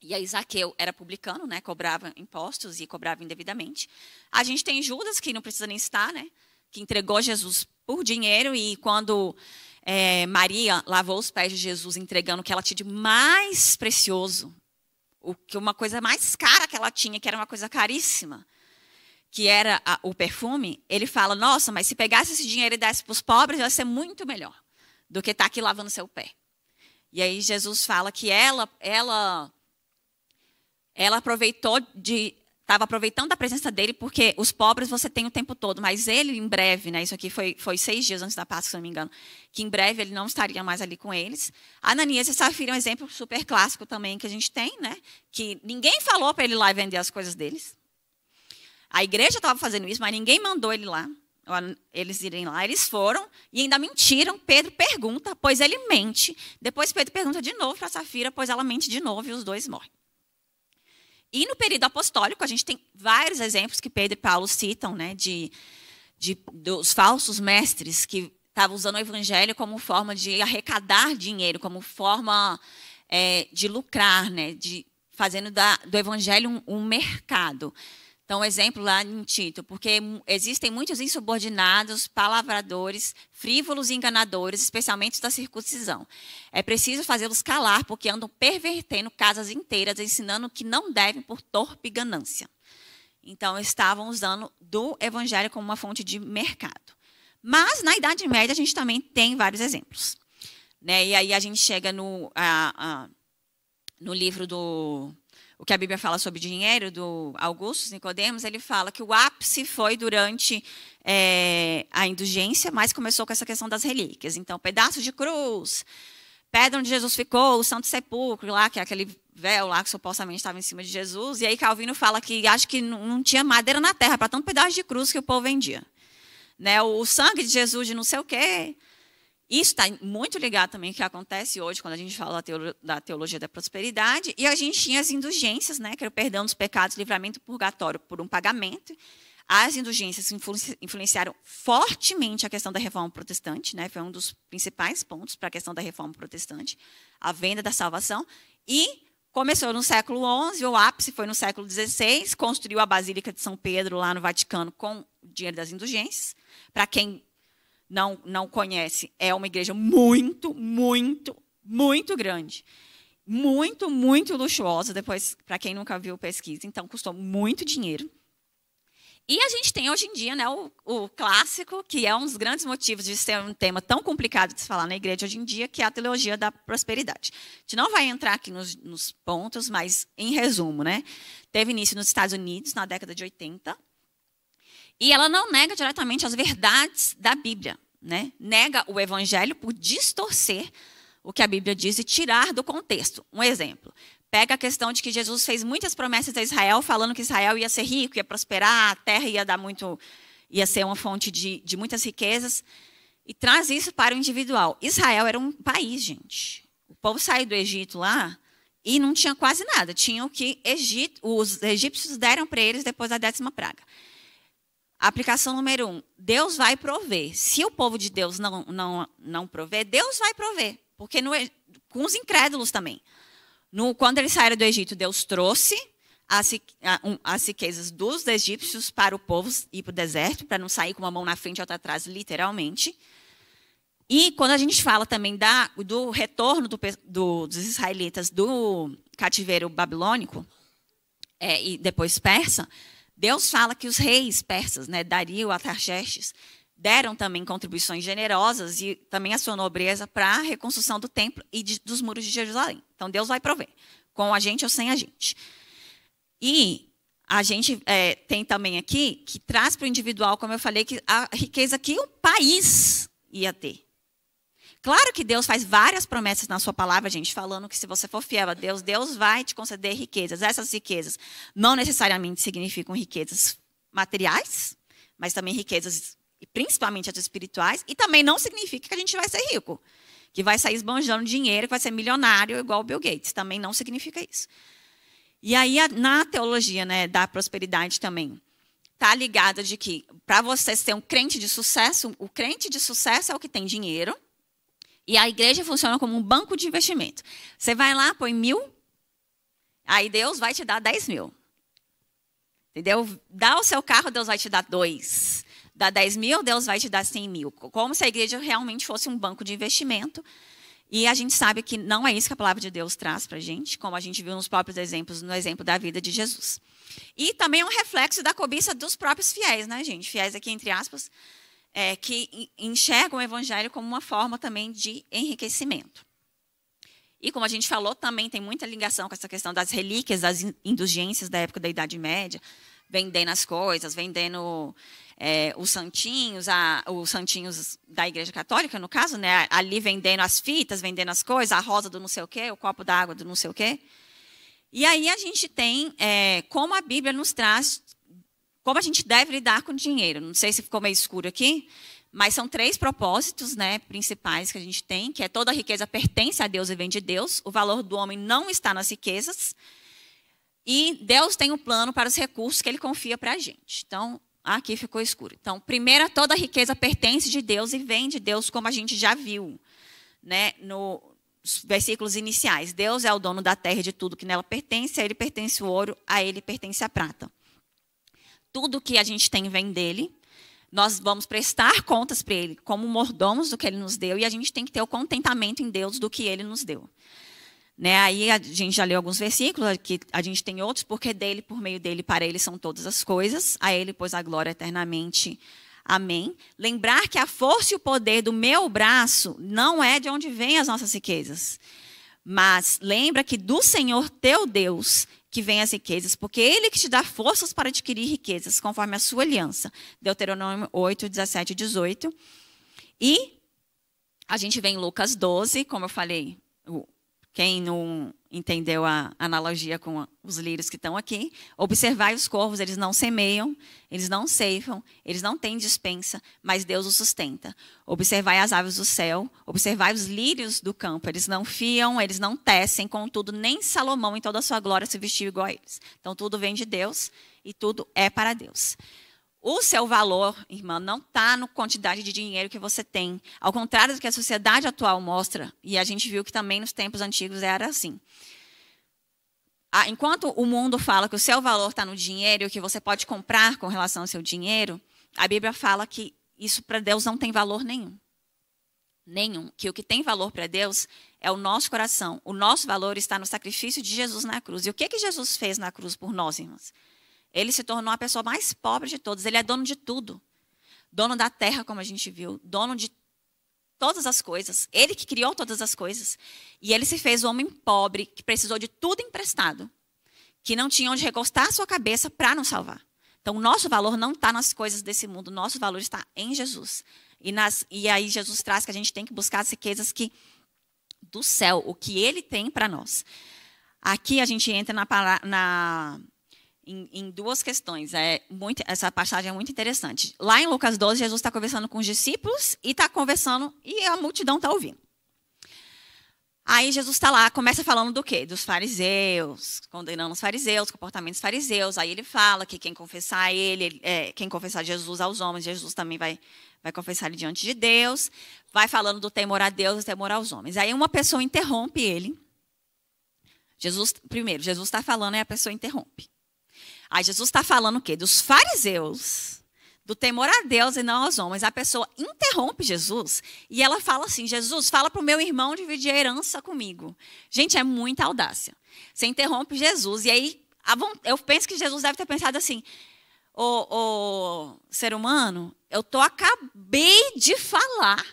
E aí Zaqueu era publicano, né, cobrava impostos e cobrava indevidamente. A gente tem Judas, que não precisa nem estar, né, que entregou Jesus por dinheiro e quando é, Maria lavou os pés de Jesus entregando o que ela tinha de mais precioso, o que uma coisa mais cara que ela tinha, que era uma coisa caríssima, que era a, o perfume, ele fala: Nossa, mas se pegasse esse dinheiro e desse para os pobres, ia ser muito melhor do que estar tá aqui lavando seu pé. E aí Jesus fala que ela, ela, ela aproveitou de estava aproveitando da presença dele porque os pobres você tem o tempo todo, mas ele em breve, né? Isso aqui foi, foi seis dias antes da Páscoa, se não me engano, que em breve ele não estaria mais ali com eles. Ananias e Safira é um exemplo super clássico também que a gente tem, né? Que ninguém falou para ele ir lá e vender as coisas deles. A igreja estava fazendo isso, mas ninguém mandou ele lá. Eles irem lá, eles foram e ainda mentiram. Pedro pergunta, pois ele mente. Depois Pedro pergunta de novo para Safira, pois ela mente de novo e os dois morrem. E no período apostólico, a gente tem vários exemplos que Pedro e Paulo citam, né, de, de dos falsos mestres que estavam usando o evangelho como forma de arrecadar dinheiro, como forma é, de lucrar, né, de fazendo da, do evangelho um, um mercado. Então, um exemplo lá em Tito, porque existem muitos insubordinados, palavradores, frívolos e enganadores, especialmente da circuncisão. É preciso fazê-los calar, porque andam pervertendo casas inteiras, ensinando que não devem por torpe ganância. Então, estavam usando do evangelho como uma fonte de mercado. Mas, na Idade Média, a gente também tem vários exemplos. Né? E aí a gente chega no, a, a, no livro do o que a Bíblia fala sobre dinheiro do Augusto Nicodemos, ele fala que o ápice foi durante é, a indulgência, mas começou com essa questão das relíquias. Então, pedaços de cruz, pedra onde Jesus ficou, o Santo Sepulcro lá, que é aquele véu lá que supostamente estava em cima de Jesus. E aí Calvino fala que acho que não tinha madeira na terra para tanto pedaço de cruz que o povo vendia. Né? O sangue de Jesus de não sei o quê. Isso está muito ligado também ao que acontece hoje, quando a gente fala da teologia da prosperidade. E a gente tinha as indulgências, né, que era o perdão dos pecados, livramento purgatório por um pagamento. As indulgências influenciaram fortemente a questão da reforma protestante, né? foi um dos principais pontos para a questão da reforma protestante, a venda da salvação. E começou no século XI, o ápice foi no século XVI, construiu a Basílica de São Pedro lá no Vaticano com o dinheiro das indulgências. Para quem não, não conhece, é uma igreja muito, muito, muito grande. Muito, muito luxuosa. Depois, para quem nunca viu, pesquisa. Então, custou muito dinheiro. E a gente tem hoje em dia né, o, o, clássico, que é um dos grandes motivos de ser um tema tão complicado de se falar na igreja hoje em dia, que é a teologia da prosperidade. A gente não vai entrar aqui nos, nos pontos, mas em resumo, né? Teve início nos Estados Unidos na década de 80, e ela não nega diretamente as verdades da Bíblia, né? Nega o evangelho por distorcer o que a Bíblia diz e tirar do contexto. Um exemplo. Pega a questão de que Jesus fez muitas promessas a Israel, falando que Israel ia ser rico, ia prosperar, a terra ia dar muito, ia ser uma fonte de, de muitas riquezas. E traz isso para o individual. Israel era um país, gente. O povo saiu do Egito lá e não tinha quase nada. Tinha o que Egito, os egípcios deram para eles depois da décima praga. Aplicação número um: Deus vai prover. Se o povo de Deus não, não, não prover, Deus vai prover. Porque no, com os incrédulos também. No, quando eles saíram do Egito, Deus trouxe as, as riquezas dos egípcios para o povo ir para o deserto, para não sair com uma mão na frente e outra atrás, literalmente. E quando a gente fala também da, do retorno do, do, dos israelitas do cativeiro babilônico, é, e depois persa, Deus fala que os reis persas, né, Dario, Atarxerxes, deram também contribuições generosas e também a sua nobreza para a reconstrução do templo e de, dos muros de Jerusalém. Então Deus vai prover, com a gente ou sem a gente. E a gente é, tem também aqui que traz para o individual, como eu falei, que a riqueza que o país ia ter. Claro que Deus faz várias promessas na sua palavra, gente, falando que se você for fiel a Deus, Deus vai te conceder riquezas. Essas riquezas não necessariamente significam riquezas materiais, mas também riquezas, principalmente as espirituais, e também não significa que a gente vai ser rico, que vai sair esbanjando dinheiro, que vai ser milionário igual o Bill Gates. Também não significa isso. E aí, na teologia né, da prosperidade também, está ligada de que para você ser um crente de sucesso, o crente de sucesso é o que tem dinheiro e a igreja funciona como um banco de investimento. Você vai lá, põe mil, aí Deus vai te dar dez mil. Entendeu? Dá o seu carro, Deus vai te dar dois. Dá dez mil, Deus vai te dar cem mil. Como se a igreja realmente fosse um banco de investimento. E a gente sabe que não é isso que a palavra de Deus traz para a gente, como a gente viu nos próprios exemplos, no exemplo da vida de Jesus. E também é um reflexo da cobiça dos próprios fiéis, né, gente? Fiéis aqui, entre aspas, é, que enxergam o evangelho como uma forma também de enriquecimento. E como a gente falou, também tem muita ligação com essa questão das relíquias, das indulgências da época da Idade Média, vendendo as coisas, vendendo é, os santinhos, a, os santinhos da Igreja Católica, no caso, né, ali vendendo as fitas, vendendo as coisas, a rosa do não sei o quê, o copo d'água do não sei o quê. E aí a gente tem é, como a Bíblia nos traz como a gente deve lidar com dinheiro. Não sei se ficou meio escuro aqui, mas são três propósitos né, principais que a gente tem, que é toda a riqueza pertence a Deus e vem de Deus, o valor do homem não está nas riquezas, e Deus tem um plano para os recursos que ele confia para a gente. Então, aqui ficou escuro. Então, primeira, toda a riqueza pertence de Deus e vem de Deus, como a gente já viu né, nos versículos iniciais. Deus é o dono da terra e de tudo que nela pertence, a ele pertence o ouro, a ele pertence a prata tudo que a gente tem vem dele. Nós vamos prestar contas para ele, como mordomos do que ele nos deu, e a gente tem que ter o contentamento em Deus do que ele nos deu. Né? Aí a gente já leu alguns versículos, que a gente tem outros, porque dele, por meio dele, para ele são todas as coisas, a ele, pois, a glória é eternamente. Amém. Lembrar que a força e o poder do meu braço não é de onde vêm as nossas riquezas. Mas lembra que do Senhor teu Deus que vem as riquezas, porque ele que te dá forças para adquirir riquezas, conforme a sua aliança. Deuteronômio 8, 17 e 18. E a gente vem em Lucas 12, como eu falei, quem não entendeu a analogia com os lírios que estão aqui. Observai os corvos, eles não semeiam, eles não ceifam, eles não têm dispensa, mas Deus os sustenta. Observai as aves do céu, observai os lírios do campo, eles não fiam, eles não tecem, contudo, nem Salomão em toda a sua glória se vestiu igual a eles. Então, tudo vem de Deus e tudo é para Deus. O seu valor, irmã, não está na quantidade de dinheiro que você tem. Ao contrário do que a sociedade atual mostra, e a gente viu que também nos tempos antigos era assim. Ah, enquanto o mundo fala que o seu valor está no dinheiro, que você pode comprar com relação ao seu dinheiro, a Bíblia fala que isso para Deus não tem valor nenhum. Nenhum. Que o que tem valor para Deus é o nosso coração. O nosso valor está no sacrifício de Jesus na cruz. E o que, que Jesus fez na cruz por nós, irmãs? Ele se tornou a pessoa mais pobre de todos. Ele é dono de tudo. Dono da terra, como a gente viu. Dono de todas as coisas. Ele que criou todas as coisas. E ele se fez um homem pobre, que precisou de tudo emprestado. Que não tinha onde recostar a sua cabeça para nos salvar. Então, o nosso valor não está nas coisas desse mundo. O nosso valor está em Jesus. E, nas, e aí, Jesus traz que a gente tem que buscar as riquezas que do céu, o que ele tem para nós. Aqui a gente entra na, na em, em duas questões. É muito, essa passagem é muito interessante. Lá em Lucas 12, Jesus está conversando com os discípulos e está conversando e a multidão está ouvindo. Aí Jesus está lá, começa falando do quê? Dos fariseus, condenando os fariseus, comportamentos fariseus. Aí ele fala que quem confessar ele, é, quem confessar Jesus aos homens, Jesus também vai, vai confessar ele diante de Deus. Vai falando do temor a Deus e temor aos homens. Aí uma pessoa interrompe ele. Jesus, primeiro, Jesus está falando e a pessoa interrompe. Aí Jesus está falando o quê? Dos fariseus, do temor a Deus e não aos homens. A pessoa interrompe Jesus e ela fala assim: Jesus, fala para o meu irmão dividir a herança comigo. Gente, é muita audácia. Você interrompe Jesus e aí eu penso que Jesus deve ter pensado assim: Ô, o ser humano, eu tô acabei de falar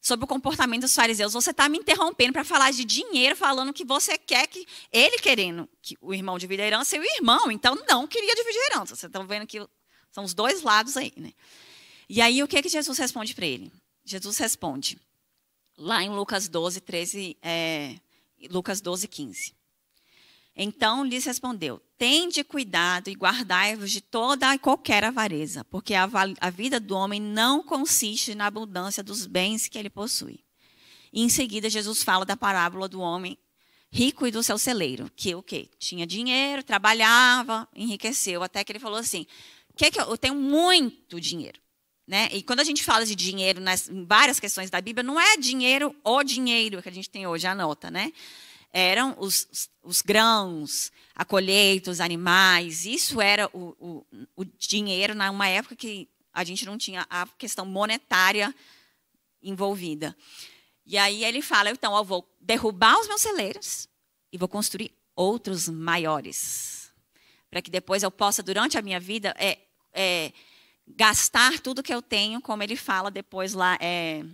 sobre o comportamento dos fariseus. Você está me interrompendo para falar de dinheiro, falando que você quer que ele querendo que o irmão divida a herança e o irmão, então não queria dividir a herança. Vocês estão vendo que são os dois lados aí, né? E aí o que é que Jesus responde para ele? Jesus responde lá em Lucas 12, 13, é, Lucas 12, 15. Então lhes respondeu: Tende cuidado e guardai-vos de toda e qualquer avareza, porque a, a, vida do homem não consiste na abundância dos bens que ele possui. E em seguida, Jesus fala da parábola do homem rico e do seu celeiro, que o quê? Tinha dinheiro, trabalhava, enriqueceu, até que ele falou assim: que que eu, eu tenho muito dinheiro. Né? E quando a gente fala de dinheiro nas, em várias questões da Bíblia, não é dinheiro ou dinheiro que a gente tem hoje, anota, né? eram os, os, os grãos, a colheita, os animais. Isso era o, o, o dinheiro numa época que a gente não tinha a questão monetária envolvida. E aí ele fala, então, eu vou derrubar os meus celeiros e vou construir outros maiores, para que depois eu possa, durante a minha vida, é, é, gastar tudo que eu tenho, como ele fala depois lá, é,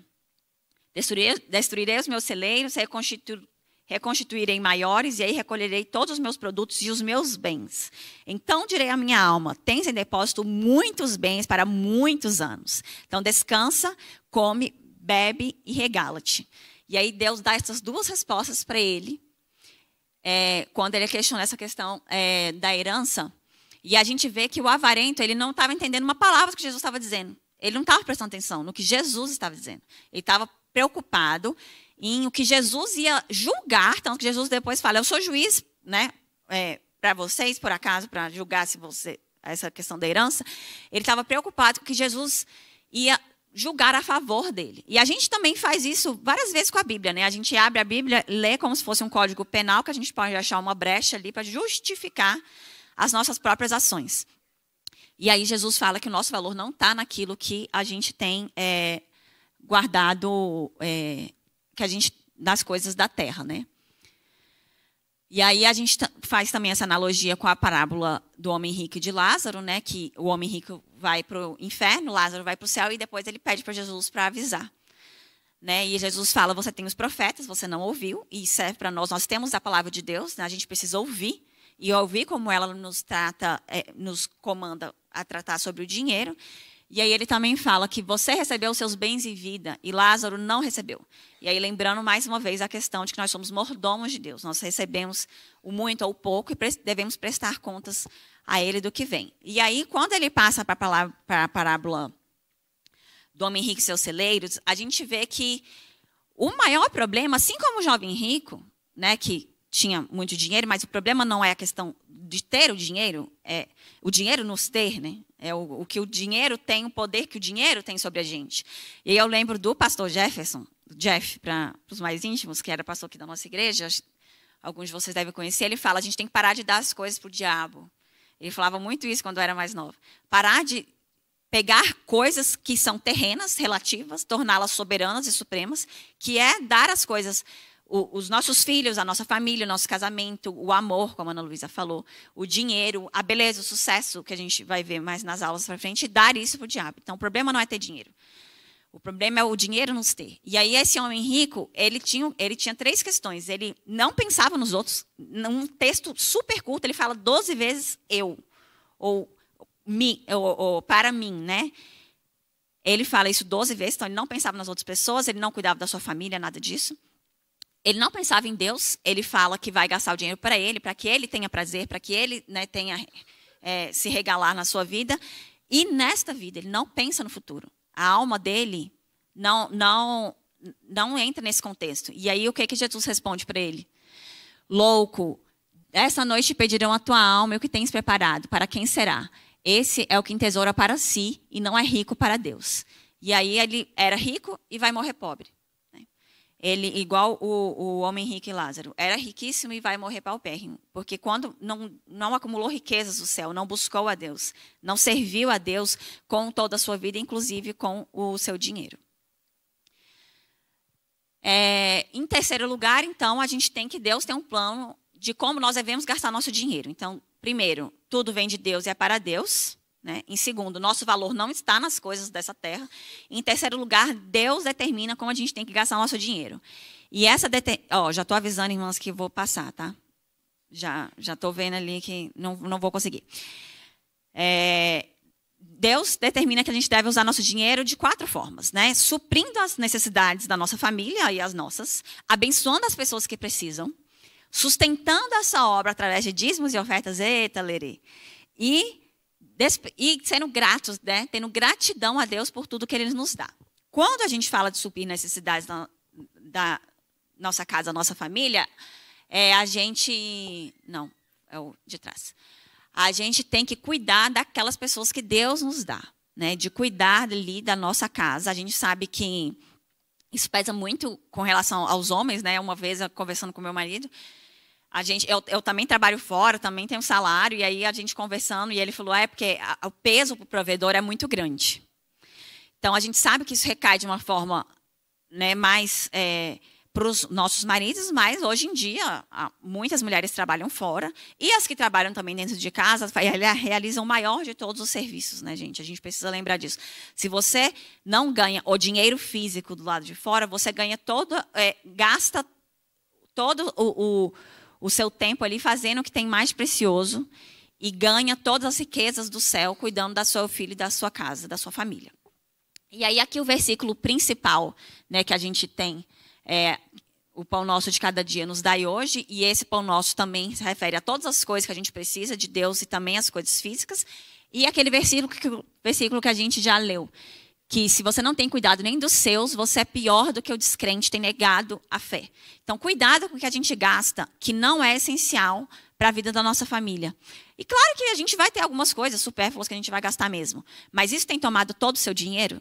destruir, destruirei os meus celeiros, reconstituir reconstituirei maiores, e aí recolherei todos os meus produtos e os meus bens. Então direi à minha alma: tens em depósito muitos bens para muitos anos. Então descansa, come, bebe e regala-te. E aí Deus dá essas duas respostas para ele, é, quando ele questiona essa questão é, da herança. E a gente vê que o avarento ele não estava entendendo uma palavra que Jesus estava dizendo. Ele não estava prestando atenção no que Jesus estava dizendo. Ele estava preocupado em o que Jesus ia julgar. Então, que Jesus depois fala: Eu sou juiz, né? É, para vocês, por acaso, para julgar se você essa questão da herança. Ele estava preocupado com que Jesus ia julgar a favor dele. E a gente também faz isso várias vezes com a Bíblia, né? A gente abre a Bíblia, lê como se fosse um código penal que a gente pode achar uma brecha ali para justificar as nossas próprias ações. E aí Jesus fala que o nosso valor não está naquilo que a gente tem é, guardado é, que a gente das coisas da terra, né? E aí a gente faz também essa analogia com a parábola do homem rico e de Lázaro, né? Que o homem rico vai para o inferno, Lázaro vai para o céu e depois ele pede para Jesus para avisar. Né? E Jesus fala: Você tem os profetas, você não ouviu, e serve é para nós. Nós temos a palavra de Deus, né? a gente precisa ouvir, e ouvir como ela nos trata, é, nos comanda a tratar sobre o dinheiro. E aí ele também fala que você recebeu os seus bens e vida e Lázaro não recebeu. E aí lembrando mais uma vez a questão de que nós somos mordomos de Deus, nós recebemos o muito ou o pouco e devemos prestar contas a ele do que vem. E aí quando ele passa para a parábola do homem rico e seus celeiros, a gente vê que o maior problema, assim como o jovem rico, né, que tinha muito dinheiro, mas o problema não é a questão de ter o dinheiro, é o dinheiro nos ter, né? É o, o, que o dinheiro tem, o poder que o dinheiro tem sobre a gente. E eu lembro do pastor Jefferson, Jeff, para os mais íntimos, que era pastor aqui da nossa igreja, alguns de vocês devem conhecer, ele fala: a gente tem que parar de dar as coisas para o diabo. Ele falava muito isso quando eu era mais nova. Parar de pegar coisas que são terrenas, relativas, torná-las soberanas e supremas, que é dar as coisas o, os nossos filhos, a nossa família, o nosso casamento, o amor, como a Ana Luísa falou, o dinheiro, a beleza, o sucesso, que a gente vai ver mais nas aulas para frente, dar isso para o diabo. Então, o problema não é ter dinheiro. O problema é o dinheiro não ter. E aí, esse homem rico, ele tinha, ele tinha três questões. Ele não pensava nos outros. Num texto super curto, ele fala 12 vezes eu, ou, me ou, ou para mim, né? Ele fala isso 12 vezes, então ele não pensava nas outras pessoas, ele não cuidava da sua família, nada disso. Ele não pensava em Deus, ele fala que vai gastar o dinheiro para ele, para que ele tenha prazer, para que ele né, tenha é, se regalar na sua vida. E nesta vida, ele não pensa no futuro. A alma dele não, não, não entra nesse contexto. E aí, o que, que Jesus responde para ele? Louco, essa noite pedirão a tua alma e o que tens preparado, para quem será? Esse é o que entesoura para si e não é rico para Deus. E aí ele era rico e vai morrer pobre. Ele, igual o, o homem rico e Lázaro, era riquíssimo e vai morrer paupérrimo. Porque quando não, não acumulou riquezas do céu, não buscou a Deus, não serviu a Deus com toda a sua vida, inclusive com o seu dinheiro. É, em terceiro lugar, então, a gente tem que Deus tem um plano de como nós devemos gastar nosso dinheiro. Então, primeiro, tudo vem de Deus e é para Deus. Né? Em segundo, nosso valor não está nas coisas dessa terra. Em terceiro lugar, Deus determina como a gente tem que gastar nosso dinheiro. E essa deter... oh, já estou avisando, irmãs, que vou passar, tá? Já já estou vendo ali que não, não vou conseguir. É... Deus determina que a gente deve usar nosso dinheiro de quatro formas, né? Suprindo as necessidades da nossa família e as nossas, abençoando as pessoas que precisam, sustentando essa obra através de dízimos e ofertas, eita, lerê, e e sendo gratos, né? tendo gratidão a Deus por tudo que Ele nos dá. Quando a gente fala de suprir necessidades da, da nossa casa, da nossa família, é, a gente. Não, é o de trás. A gente tem que cuidar daquelas pessoas que Deus nos dá, né? de cuidar ali da nossa casa. A gente sabe que isso pesa muito com relação aos homens, né? Uma vez conversando com meu marido, a gente, eu, eu, também trabalho fora, também tenho salário, e aí a gente conversando, e ele falou, ah, é porque o peso para o provedor é muito grande. Então, a gente sabe que isso recai de uma forma né, mais é, para os nossos maridos, mas hoje em dia, muitas mulheres trabalham fora, e as que trabalham também dentro de casa realizam o maior de todos os serviços, né, gente? A gente precisa lembrar disso. Se você não ganha o dinheiro físico do lado de fora, você ganha todo, é, gasta todo o, o o seu tempo ali fazendo o que tem mais precioso e ganha todas as riquezas do céu cuidando da sua filha e da sua casa, da sua família. E aí aqui o versículo principal, né, que a gente tem é o pão nosso de cada dia nos dai hoje, e esse pão nosso também se refere a todas as coisas que a gente precisa de Deus e também as coisas físicas. E aquele versículo que, versículo que a gente já leu, que se você não tem cuidado nem dos seus, você é pior do que o descrente, tem negado a fé. Então, cuidado com o que a gente gasta, que não é essencial para a vida da nossa família. E claro que a gente vai ter algumas coisas supérfluas que a gente vai gastar mesmo, mas isso tem tomado todo o seu dinheiro?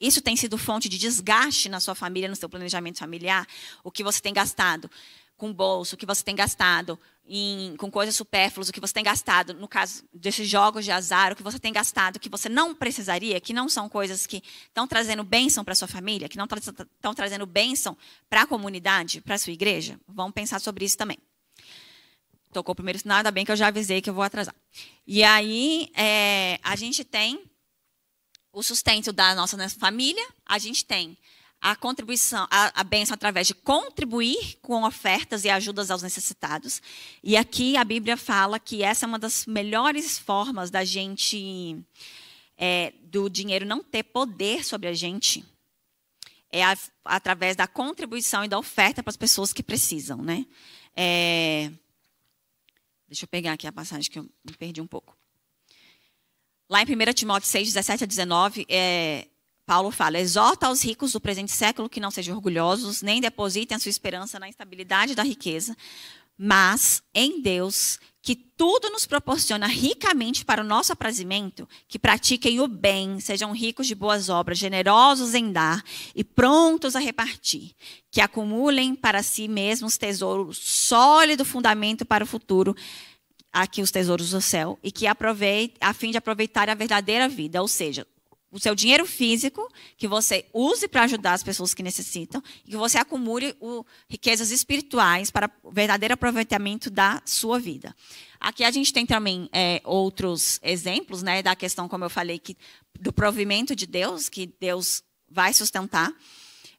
Isso tem sido fonte de desgaste na sua família, no seu planejamento familiar? O que você tem gastado com bolso, o que você tem gastado em, com coisas supérfluas, o que você tem gastado, no caso desses jogos de azar, o que você tem gastado que você não precisaria, que não são coisas que estão trazendo bênção para sua família, que não estão trazendo bênção para a comunidade, para a sua igreja? Vamos pensar sobre isso também. Tocou o primeiro sinal, ainda bem que eu já avisei que eu vou atrasar. E aí, é, a gente tem o sustento da nossa família, a gente tem a contribuição, a, a bênção através de contribuir com ofertas e ajudas aos necessitados. E aqui a Bíblia fala que essa é uma das melhores formas da gente é, do dinheiro não ter poder sobre a gente. É a, através da contribuição e da oferta para as pessoas que precisam, né? É, deixa eu pegar aqui a passagem que eu me perdi um pouco. Lá em 1 Timóteo 6, 17 a 19, é, Paulo fala: exorta aos ricos do presente século que não sejam orgulhosos, nem depositem a sua esperança na instabilidade da riqueza, mas em Deus, que tudo nos proporciona ricamente para o nosso aprazimento, que pratiquem o bem, sejam ricos de boas obras, generosos em dar e prontos a repartir, que acumulem para si mesmos tesouro sólido fundamento para o futuro, aqui os tesouros do céu, e que aproveitem a fim de aproveitar a verdadeira vida, ou seja, o seu dinheiro físico, que você use para ajudar as pessoas que necessitam, e que você acumule o, riquezas espirituais para o verdadeiro aproveitamento da sua vida. Aqui a gente tem também é, outros exemplos né, da questão, como eu falei, que, do provimento de Deus, que Deus vai sustentar.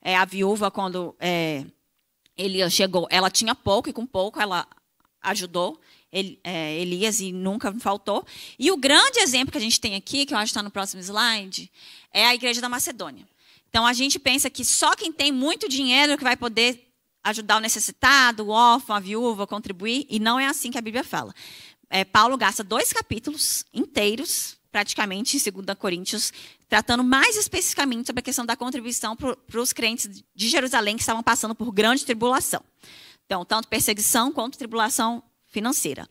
É, a viúva, quando é, ele chegou, ela tinha pouco, e com pouco ela ajudou. É, Elias e nunca faltou. E o grande exemplo que a gente tem aqui, que eu acho que está no próximo slide, é a igreja da Macedônia. Então a gente pensa que só quem tem muito dinheiro que vai poder ajudar o necessitado, o órfão, a viúva, contribuir, e não é assim que a Bíblia fala. É, Paulo gasta dois capítulos inteiros, praticamente, em 2 Coríntios, tratando mais especificamente sobre a questão da contribuição para os crentes de Jerusalém que estavam passando por grande tribulação. Então, tanto perseguição quanto tribulação financeira.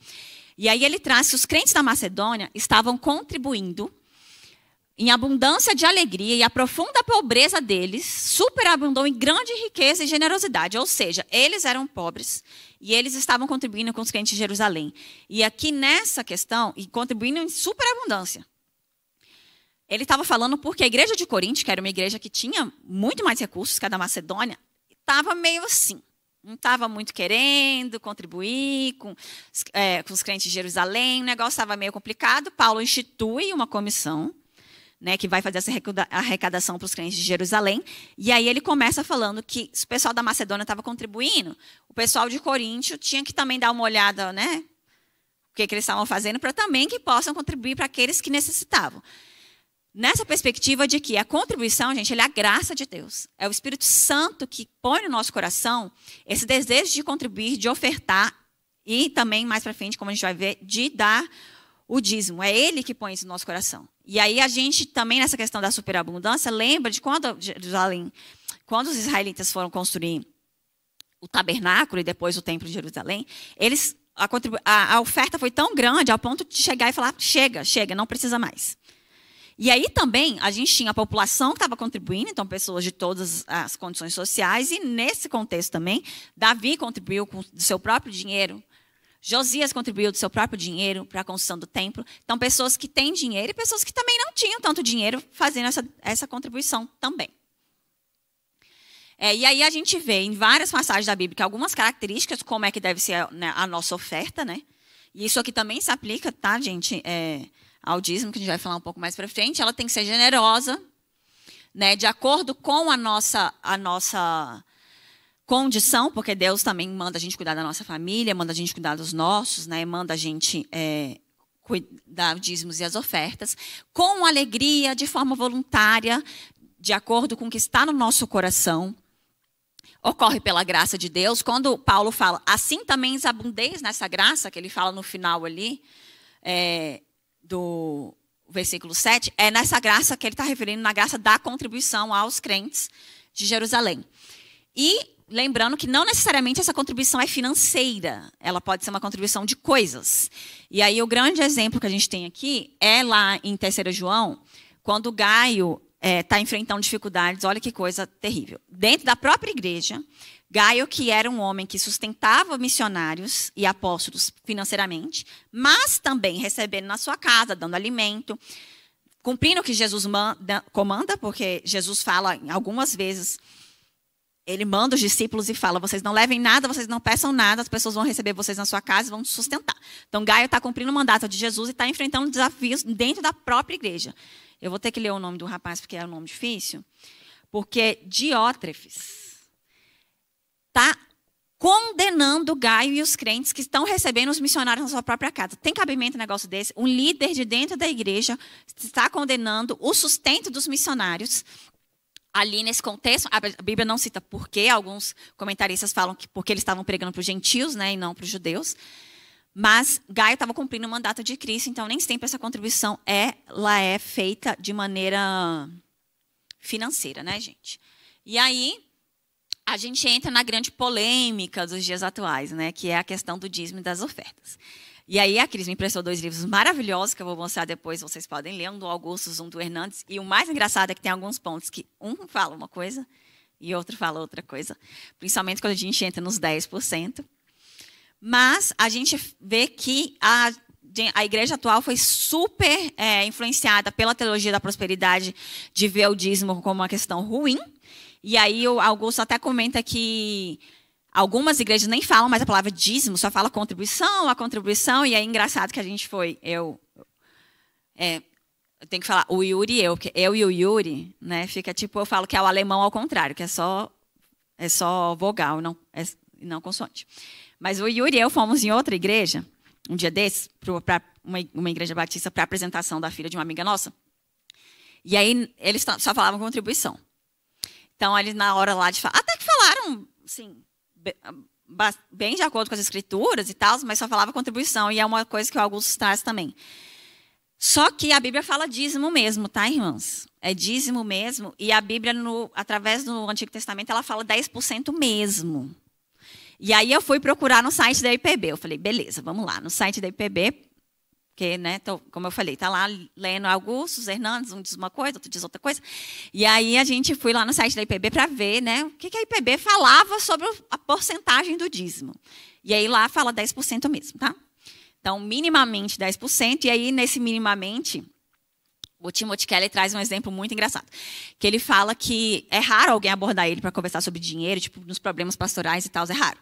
E aí ele traz que os crentes da Macedônia estavam contribuindo em abundância de alegria e a profunda pobreza deles superabundou em grande riqueza e generosidade. Ou seja, eles eram pobres e eles estavam contribuindo com os crentes de Jerusalém. E aqui nessa questão, e contribuindo em superabundância. Ele estava falando porque a igreja de Corinto, que era uma igreja que tinha muito mais recursos que a da Macedônia, estava meio assim não estava muito querendo contribuir com, é, com, os crentes de Jerusalém, o negócio estava meio complicado. Paulo institui uma comissão né, que vai fazer essa arrecadação para os crentes de Jerusalém. E aí ele começa falando que o pessoal da Macedônia estava contribuindo, o pessoal de Coríntio tinha que também dar uma olhada, né? O que, que eles estavam fazendo, para também que possam contribuir para aqueles que necessitavam. Nessa perspectiva de que a contribuição, gente, é a graça de Deus. É o Espírito Santo que põe no nosso coração esse desejo de contribuir, de ofertar e também, mais para frente, como a gente vai ver, de dar o dízimo. É ele que põe isso no nosso coração. E aí a gente também, nessa questão da superabundância, lembra de quando Jerusalém, quando os israelitas foram construir o tabernáculo e depois o templo de Jerusalém, eles a, a, a oferta foi tão grande ao ponto de chegar e falar: chega, chega, não precisa mais. E aí também a gente tinha a população que estava contribuindo, então pessoas de todas as condições sociais, e nesse contexto também, Davi contribuiu com do seu próprio dinheiro, Josias contribuiu do seu próprio dinheiro para a construção do templo. Então, pessoas que têm dinheiro e pessoas que também não tinham tanto dinheiro fazendo essa, essa contribuição também. É, e aí a gente vê em várias passagens da Bíblia que algumas características, como é que deve ser a, né, a nossa oferta, né? E isso aqui também se aplica, tá, gente? É, ao dízimo, que a gente vai falar um pouco mais para frente, ela tem que ser generosa, né, de acordo com a nossa, a nossa condição, porque Deus também manda a gente cuidar da nossa família, manda a gente cuidar dos nossos, né, manda a gente é, cuidar os dízimos e as ofertas, com alegria, de forma voluntária, de acordo com o que está no nosso coração. Ocorre pela graça de Deus. Quando Paulo fala, assim também abundeis nessa graça, que ele fala no final ali, é, do versículo 7, é nessa graça que ele está referindo, na graça da contribuição aos crentes de Jerusalém. E lembrando que não necessariamente essa contribuição é financeira, ela pode ser uma contribuição de coisas. E aí o grande exemplo que a gente tem aqui é lá em 3 João, quando Gaio está eh, é, enfrentando dificuldades, olha que coisa terrível. Dentro da própria igreja, Gaio, que era um homem que sustentava missionários e apóstolos financeiramente, mas também recebendo na sua casa, dando alimento, cumprindo o que Jesus manda, comanda, porque Jesus fala algumas vezes, ele manda os discípulos e fala: vocês não levem nada, vocês não peçam nada, as pessoas vão receber vocês na sua casa e vão sustentar. Então, Gaio está cumprindo o mandato de Jesus e está enfrentando desafios dentro da própria igreja. Eu vou ter que ler o nome do rapaz, porque é um nome difícil. Porque Diótrefes, está condenando Gaio e os crentes que estão recebendo os missionários na sua própria casa. Tem cabimento um negócio desse? Um líder de dentro da igreja está condenando o sustento dos missionários. Ali nesse contexto, a Bíblia não cita por quê, alguns comentaristas falam que porque eles estavam pregando para os gentios né, e não para os judeus. Mas Gaio estava cumprindo o mandato de Cristo, então nem sempre essa contribuição é, ela é feita de maneira financeira, né, gente? E aí, a gente entra na grande polêmica dos dias atuais, né, que é a questão do dízimo e das ofertas. E aí a Cris me emprestou dois livros maravilhosos que eu vou mostrar depois, vocês podem ler, um do Augusto, um do Hernandes, e o mais engraçado é que tem alguns pontos que um fala uma coisa e outro fala outra coisa, principalmente quando a gente entra nos 10%. Mas a gente vê que a a igreja atual foi super é, influenciada pela teologia da prosperidade, de ver o dízimo como uma questão ruim, e aí o Augusto até comenta que algumas igrejas nem falam mais a palavra dízimo, só fala contribuição, a contribuição. E aí é engraçado que a gente foi, eu, é, eu tenho que falar o Yuri e eu, porque eu e o Yuri, né? Fica tipo, eu falo que é o alemão ao contrário, que é só é só vogal, não é, não consoante. Mas o Yuri e eu fomos em outra igreja um dia desses para uma, uma igreja batista para apresentação da filha de uma amiga nossa. E aí eles só falavam contribuição. Então, eles, na hora lá de falar, até que falaram, assim, bem de acordo com as escrituras e tal, mas só falava contribuição, e é uma coisa que o Augusto traz também. Só que a Bíblia fala dízimo mesmo, tá, irmãs? É dízimo mesmo, e a Bíblia, no, através do Antigo Testamento, ela fala 10% mesmo. E aí eu fui procurar no site da IPB, eu falei, beleza, vamos lá, no site da IPB, porque, né, tô, como eu falei, tá lá lendo Augustus, Hernandes, um diz uma coisa, outro diz outra coisa. E aí a gente foi lá no site da IPB para ver né, o que, que a IPB falava sobre a porcentagem do dízimo. E aí lá fala 10% mesmo, tá? Então, minimamente 10%. E aí, nesse minimamente, o Timothy Kelly traz um exemplo muito engraçado, que ele fala que é raro alguém abordar ele para conversar sobre dinheiro, tipo, nos problemas pastorais e tal, é raro.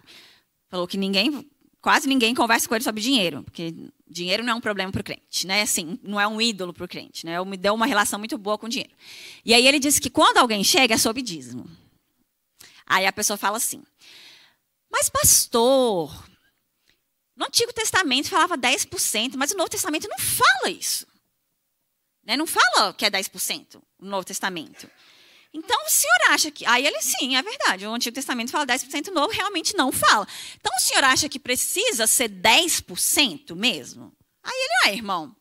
Falou que ninguém quase ninguém conversa com ele sobre dinheiro, porque dinheiro não é um problema para o crente, né? Assim, não é um ídolo para o crente, né? Me deu uma relação muito boa com o dinheiro. E aí ele disse que quando alguém chega é sobre dízimo. Aí a pessoa fala assim: Mas pastor, no Antigo Testamento falava 10%, mas o Novo Testamento não fala isso. Né? Não fala que é 10% o Novo Testamento. Então, o senhor acha que. Aí ele, sim, é verdade. O Antigo Testamento fala 10%, o Novo realmente não fala. Então, o senhor acha que precisa ser 10% mesmo? Aí ele, ah, irmão,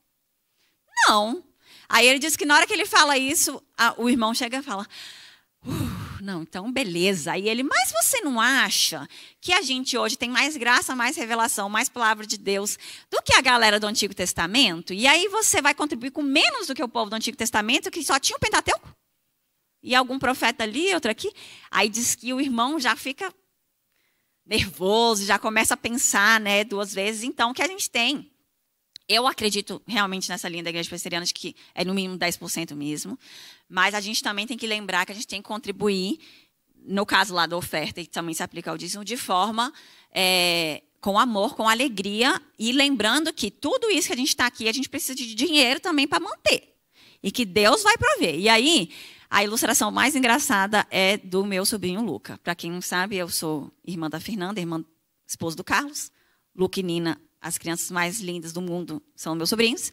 não. Aí ele diz que na hora que ele fala isso, a, o irmão chega e fala. Uh, não, então beleza. Aí ele, mas você não acha que a gente hoje tem mais graça, mais revelação, mais palavra de Deus do que a galera do Antigo Testamento? E aí você vai contribuir com menos do que o povo do Antigo Testamento, que só tinha o Pentateuco? e algum profeta ali, outro aqui. Aí diz que o irmão já fica nervoso, já começa a pensar, né, duas vezes. Então, o que a gente tem? Eu acredito realmente nessa linha da igreja presbiteriana de que é no mínimo 10% mesmo, mas a gente também tem que lembrar que a gente tem que contribuir, no caso lá da oferta, e também se aplica ao dízimo, de forma é, com amor, com alegria, e lembrando que tudo isso que a gente está aqui, a gente precisa de dinheiro também para manter, e que Deus vai prover. E aí, a ilustração mais engraçada é do meu sobrinho Luca. Para quem não sabe, eu sou irmã da Fernanda, irmã esposa do Carlos. Luca e Nina, as crianças mais lindas do mundo, são meus sobrinhos.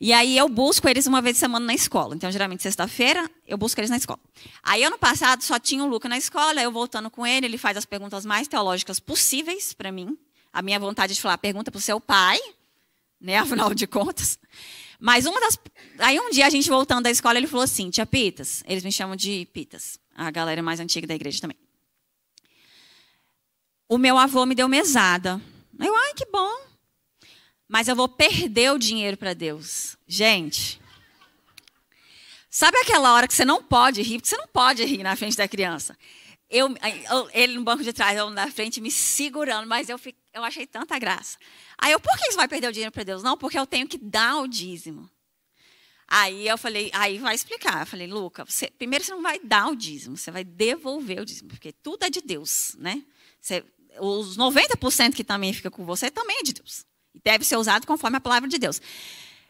E aí eu busco eles uma vez por semana na escola. Então, geralmente, sexta-feira, eu busco eles na escola. Aí, ano passado, só tinha o Luca na escola, eu voltando com ele, ele faz as perguntas mais teológicas possíveis para mim. A minha vontade de falar, pergunta para o seu pai, né? Afinal de contas. Mas uma das. Aí um dia a gente voltando da escola, ele falou assim: Tia Pitas, eles me chamam de Pitas, a galera mais antiga da igreja também. O meu avô me deu mesada. Eu, ai, que bom. Mas eu vou perder o dinheiro para Deus. Gente. Sabe aquela hora que você não pode rir, porque você não pode rir na frente da criança? Eu, eu ele no banco de trás, eu na frente, me segurando, mas eu fiquei eu achei tanta graça. Aí eu, por que você vai perder o dinheiro para Deus? Não, porque eu tenho que dar o dízimo. Aí eu falei, aí vai explicar. Eu falei, Luca, você, primeiro você não vai dar o dízimo, você vai devolver o dízimo, porque tudo é de Deus, né? Você, os 90% que também fica com você também é de Deus. E deve ser usado conforme a palavra de Deus.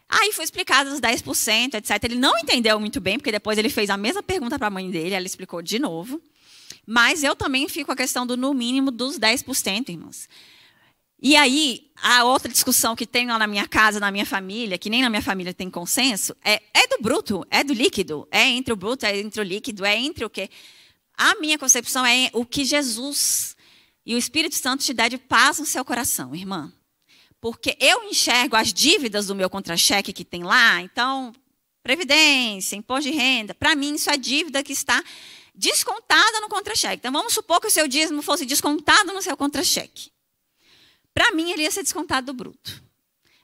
Aí foi explicado os 10%, etc. Ele não entendeu muito bem, porque depois ele fez a mesma pergunta para a mãe dele, ela explicou de novo. Mas eu também fico com a questão do no mínimo dos 10%, irmãos. E aí, a outra discussão que tem lá na minha casa, na minha família, que nem na minha família tem consenso, é, é do bruto, é do líquido, é entre o bruto, é entre o líquido, é entre o quê? A minha concepção é o que Jesus e o Espírito Santo te dá de paz no seu coração, irmã. Porque eu enxergo as dívidas do meu contra-cheque que tem lá, então, previdência, imposto de renda, para mim isso é dívida que está descontada no contra-cheque. Então, vamos supor que o seu dízimo fosse descontado no seu contra-cheque. Para mim, ele ia ser descontado do bruto.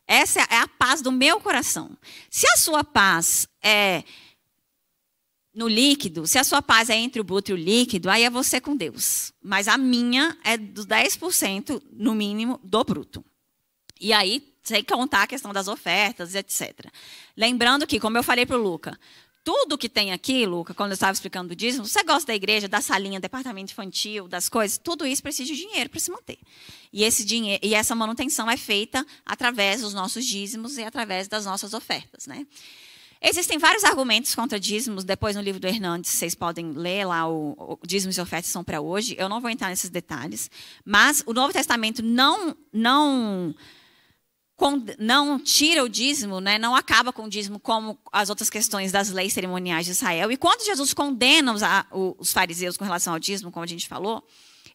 Essa é a paz do meu coração. Se a sua paz é no líquido, se a sua paz é entre o bruto e o líquido, aí é você com Deus. Mas a minha é dos 10%, no mínimo, do bruto. E aí, sem contar a questão das ofertas, etc. Lembrando que, como eu falei para o Luca, tudo que tem aqui, Luca, quando eu estava explicando o dízimo, você gosta da igreja, da salinha, departamento infantil, das coisas, tudo isso precisa de dinheiro para se manter. E esse dinheiro e essa manutenção é feita através dos nossos dízimos e através das nossas ofertas, né? Existem vários argumentos contra dízimos, depois no livro do Hernandes, vocês podem ler lá o, o dízimos e ofertas são para hoje. Eu não vou entrar nesses detalhes, mas o Novo Testamento não não não tira o dízimo, né, não acaba com o dízimo, como as outras questões das leis cerimoniais de Israel. E quando Jesus condena os, a, os fariseus com relação ao dízimo, como a gente falou,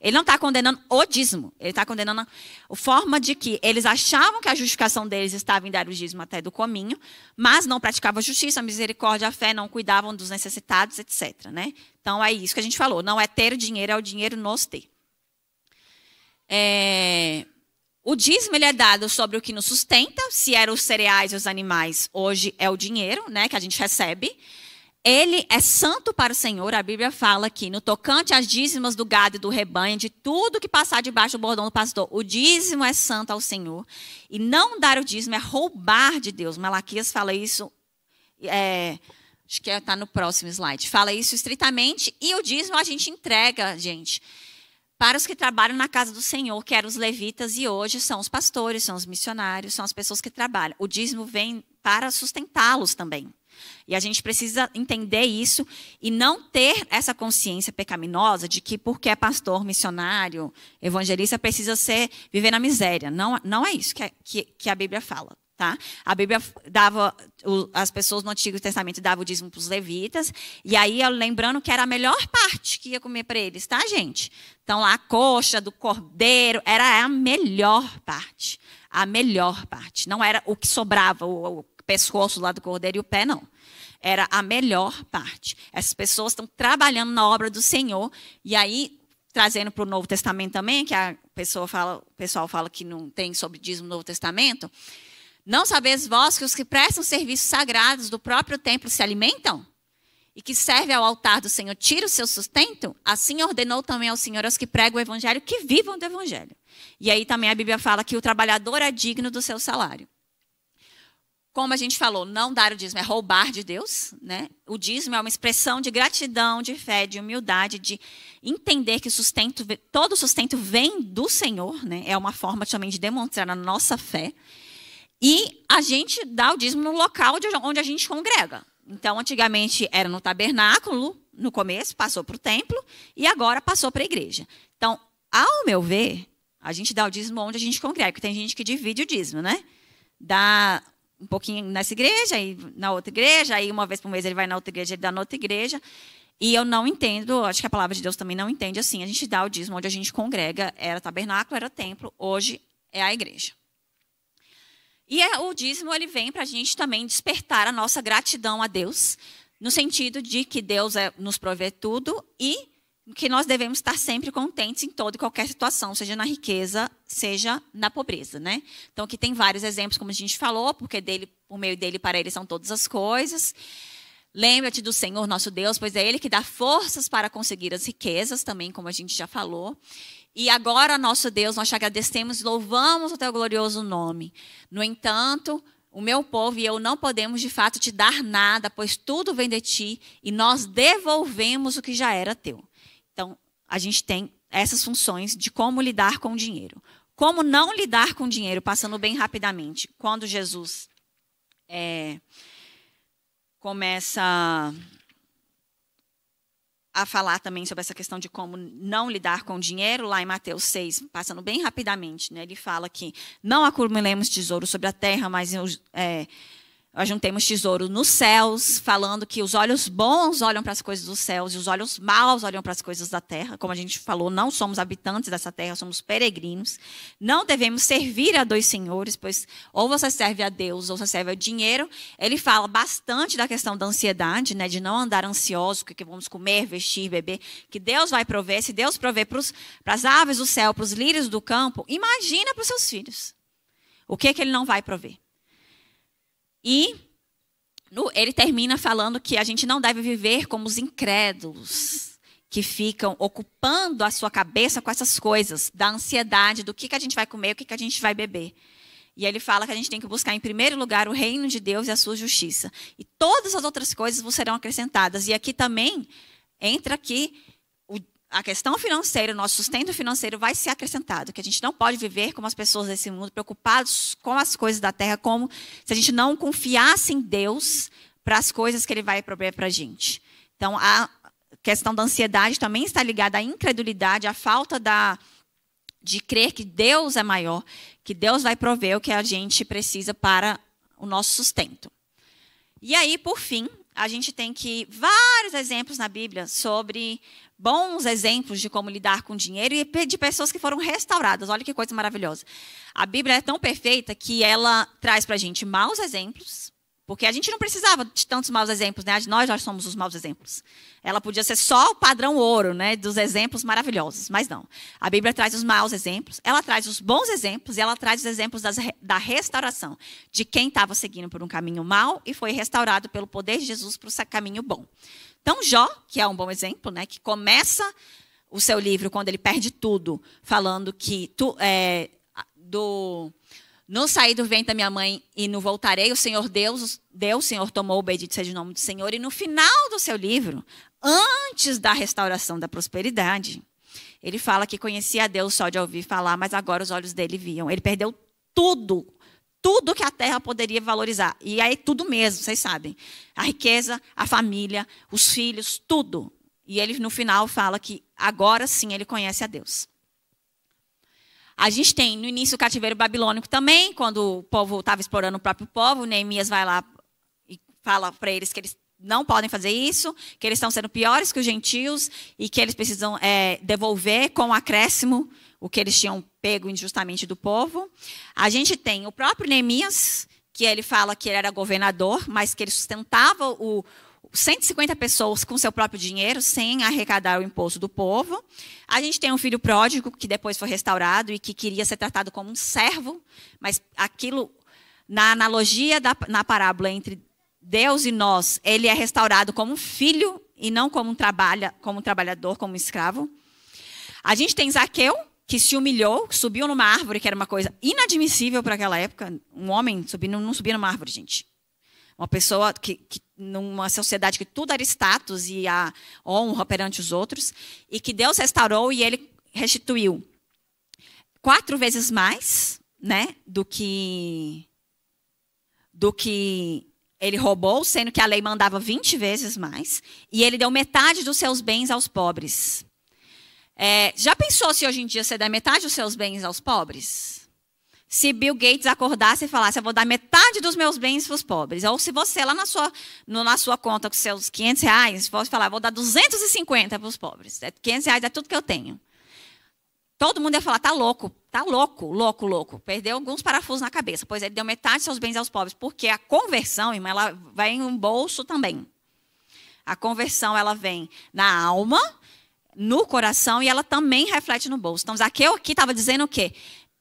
ele não está condenando o dízimo, ele está condenando a forma de que eles achavam que a justificação deles estava em dar o dízimo até do cominho, mas não praticavam a justiça, a misericórdia, a fé, não cuidavam dos necessitados, etc. Né? Então é isso que a gente falou, não é ter dinheiro, é o dinheiro nos ter. É, o dízimo ele é dado sobre o que nos sustenta, se eram os cereais e os animais, hoje é o dinheiro, né, que a gente recebe. Ele é santo para o Senhor, a Bíblia fala que no tocante às dízimas do gado e do rebanho, de tudo que passar debaixo do bordão do pastor. O dízimo é santo ao Senhor. E não dar o dízimo é roubar de Deus. Malaquias fala isso, é, acho que está é, no próximo slide. Fala isso estritamente. E o dízimo a gente entrega, gente para os que trabalham na casa do Senhor, que eram os levitas e hoje são os pastores, são os missionários, são as pessoas que trabalham. O dízimo vem para sustentá-los também. E a gente precisa entender isso e não ter essa consciência pecaminosa de que porque é pastor, missionário, evangelista, precisa ser viver na miséria. Não, não é isso que, é, que, que a Bíblia fala. Tá? A Bíblia dava, as pessoas no Antigo Testamento davam o dízimo para os levitas, e aí lembrando que era a melhor parte que ia comer para eles, tá, gente? Então lá a coxa do cordeiro era a melhor parte, a melhor parte. Não era o que sobrava, o, o pescoço lá do cordeiro e o pé, não. Era a melhor parte. Essas pessoas estão trabalhando na obra do Senhor, e aí trazendo para o Novo Testamento também, que a pessoa fala, o pessoal fala que não tem sobre dízimo no Novo Testamento. Não sabeis vós que os que prestam serviços sagrados do próprio templo se alimentam? E que serve ao altar do Senhor tira o seu sustento? Assim ordenou também ao Senhor aos que pregam o evangelho que vivam do evangelho. E aí também a Bíblia fala que o trabalhador é digno do seu salário. Como a gente falou, não dar o dízimo é roubar de Deus, né? O dízimo é uma expressão de gratidão, de fé, de humildade, de entender que sustento, todo sustento vem do Senhor, né? É uma forma também de demonstrar a nossa fé. E a gente dá o dízimo no local onde a gente congrega. Então, antigamente era no tabernáculo, no começo, passou para o templo, e agora passou para a igreja. Então, ao meu ver, a gente dá o dízimo onde a gente congrega, porque tem gente que divide o dízimo, né? Dá um pouquinho nessa igreja, aí na outra igreja, aí uma vez por mês ele vai na outra igreja, ele dá na outra igreja. E eu não entendo, acho que a palavra de Deus também não entende assim. A gente dá o dízimo onde a gente congrega, era tabernáculo, era templo, hoje é a igreja. E é, o dízimo ele vem para a gente também despertar a nossa gratidão a Deus, no sentido de que Deus é, nos provê tudo e que nós devemos estar sempre contentes em toda e qualquer situação, seja na riqueza, seja na pobreza, né? Então aqui tem vários exemplos, como a gente falou, porque dele, meio dele para ele são todas as coisas. Lembra-te do Senhor nosso Deus, pois é ele que dá forças para conseguir as riquezas, também como a gente já falou. E agora, nosso Deus, nós te agradecemos e louvamos o teu glorioso nome. No entanto, o meu povo e eu não podemos de fato te dar nada, pois tudo vem de ti e nós devolvemos o que já era teu. Então, a gente tem essas funções de como lidar com o dinheiro. Como não lidar com o dinheiro, passando bem rapidamente, quando Jesus é, começa a falar também sobre essa questão de como não lidar com o dinheiro, lá em Mateus 6, passando bem rapidamente, né, ele fala que não acumulemos tesouro sobre a terra, mas é, ajuntemos tesouro nos céus, falando que os olhos bons olham para as coisas dos céus e os olhos maus olham para as coisas da terra. Como a gente falou, não somos habitantes dessa terra, somos peregrinos. Não devemos servir a dois senhores, pois ou você serve a Deus ou você serve ao dinheiro. Ele fala bastante da questão da ansiedade, né, de não andar ansioso, que vamos comer, vestir, beber, que Deus vai prover. Se Deus prover para as aves do céu, para os lírios do campo, imagina para os seus filhos. O que, que ele não vai prover? E no, ele termina falando que a gente não deve viver como os incrédulos que ficam ocupando a sua cabeça com essas coisas, da ansiedade, do que, que a gente vai comer, o que, que a gente vai beber. E ele fala que a gente tem que buscar em primeiro lugar o reino de Deus e a sua justiça. E todas as outras coisas serão acrescentadas. E aqui também entra aqui a questão financeira, o nosso sustento financeiro vai ser acrescentado, que a gente não pode viver como as pessoas desse mundo, preocupados com as coisas da terra, como se a gente não confiasse em Deus para as coisas que Ele vai prover para a gente. Então, a questão da ansiedade também está ligada à incredulidade, à falta da, de crer que Deus é maior, que Deus vai prover o que a gente precisa para o nosso sustento. E aí, por fim, a gente tem que vários exemplos na Bíblia sobre bons exemplos de como lidar com dinheiro e de pessoas que foram restauradas. Olha que coisa maravilhosa. A Bíblia é tão perfeita que ela traz para a gente maus exemplos porque a gente não precisava de tantos maus exemplos, né? Nós, nós somos os maus exemplos. Ela podia ser só o padrão ouro, né? Dos exemplos maravilhosos, mas não. A Bíblia traz os maus exemplos, ela traz os bons exemplos e ela traz os exemplos das, da restauração. De quem estava seguindo por um caminho mau e foi restaurado pelo poder de Jesus para o caminho bom. Então, Jó, que é um bom exemplo, né? Que começa o seu livro quando ele perde tudo, falando que tu, é, do não saí do ventre da minha mãe e não voltarei. O Senhor Deus, Deus, o Senhor tomou, bendito seja o nome do Senhor. E no final do seu livro, antes da restauração da prosperidade, ele fala que conhecia a Deus só de ouvir falar, mas agora os olhos dele viam. Ele perdeu tudo, tudo que a terra poderia valorizar. E aí tudo mesmo, vocês sabem. A riqueza, a família, os filhos, tudo. E ele no final fala que agora sim ele conhece a Deus. A gente tem no início o cativeiro babilônico também, quando o povo estava explorando o próprio povo, Neemias vai lá e fala para eles que eles não podem fazer isso, que eles estão sendo piores que os gentios e que eles precisam é, devolver com acréscimo o que eles tinham pego injustamente do povo. A gente tem o próprio Neemias, que ele fala que ele era governador, mas que ele sustentava o, 150 pessoas com seu próprio dinheiro, sem arrecadar o imposto do povo. A gente tem um filho pródigo, que depois foi restaurado e que queria ser tratado como um servo, mas aquilo, na analogia, da, na parábola entre Deus e nós, ele é restaurado como um filho e não como um, trabalha, como um trabalhador, como um escravo. A gente tem Zaqueu, que se humilhou, subiu numa árvore, que era uma coisa inadmissível para aquela época. Um homem subindo, não subia numa árvore, gente. Uma pessoa que, que, numa sociedade que tudo era status e a honra perante os outros, e que Deus restaurou e ele restituiu quatro vezes mais, né, do que do que ele roubou, sendo que a lei mandava 20 vezes mais, e ele deu metade dos seus bens aos pobres. É, já pensou se hoje em dia você dá metade dos seus bens aos pobres? se Bill Gates acordasse e falasse, eu vou dar metade dos meus bens para os pobres. Ou se você, lá na sua, no, na sua conta, com seus 500 reais, fosse falar, vou dar 250 para os pobres. 500 é, reais é tudo que eu tenho. Todo mundo ia falar, tá louco, tá louco, louco, louco. Perdeu alguns parafusos na cabeça, pois ele deu metade de seus bens aos pobres, porque a conversão, irmã, ela vai em um bolso também. A conversão, ela vem na alma, no coração, e ela também reflete no bolso. Então, Zaqueu aqui estava dizendo o quê?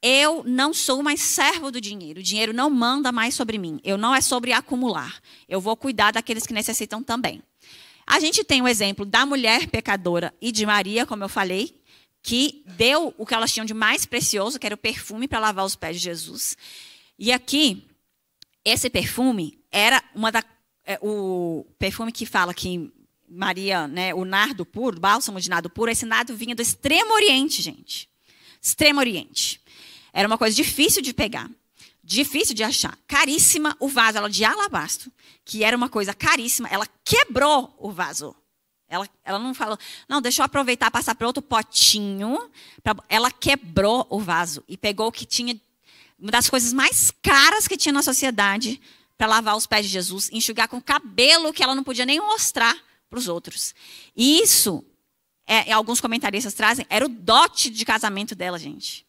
eu não sou mais servo do dinheiro. O dinheiro não manda mais sobre mim. Eu não é sobre acumular. Eu vou cuidar daqueles que necessitam também. A gente tem o um exemplo da mulher pecadora e de Maria, como eu falei, que deu o que elas tinham de mais precioso, que era o perfume para lavar os pés de Jesus. E aqui, esse perfume era uma da, é, o perfume que fala que Maria, né, o nardo puro, o bálsamo de nardo puro, esse nardo vinha do Extremo Oriente, gente. Extremo Oriente. Era uma coisa difícil de pegar, difícil de achar. Caríssima o vaso, ela de alabastro, que era uma coisa caríssima. Ela quebrou o vaso. Ela, ela não falou, não, deixa eu aproveitar, passar para outro potinho. Pra... Ela quebrou o vaso e pegou o que tinha, uma das coisas mais caras que tinha na sociedade, para lavar os pés de Jesus, enxugar com cabelo que ela não podia nem mostrar para os outros. E isso, é, alguns comentaristas trazem, era o dote de casamento dela, gente.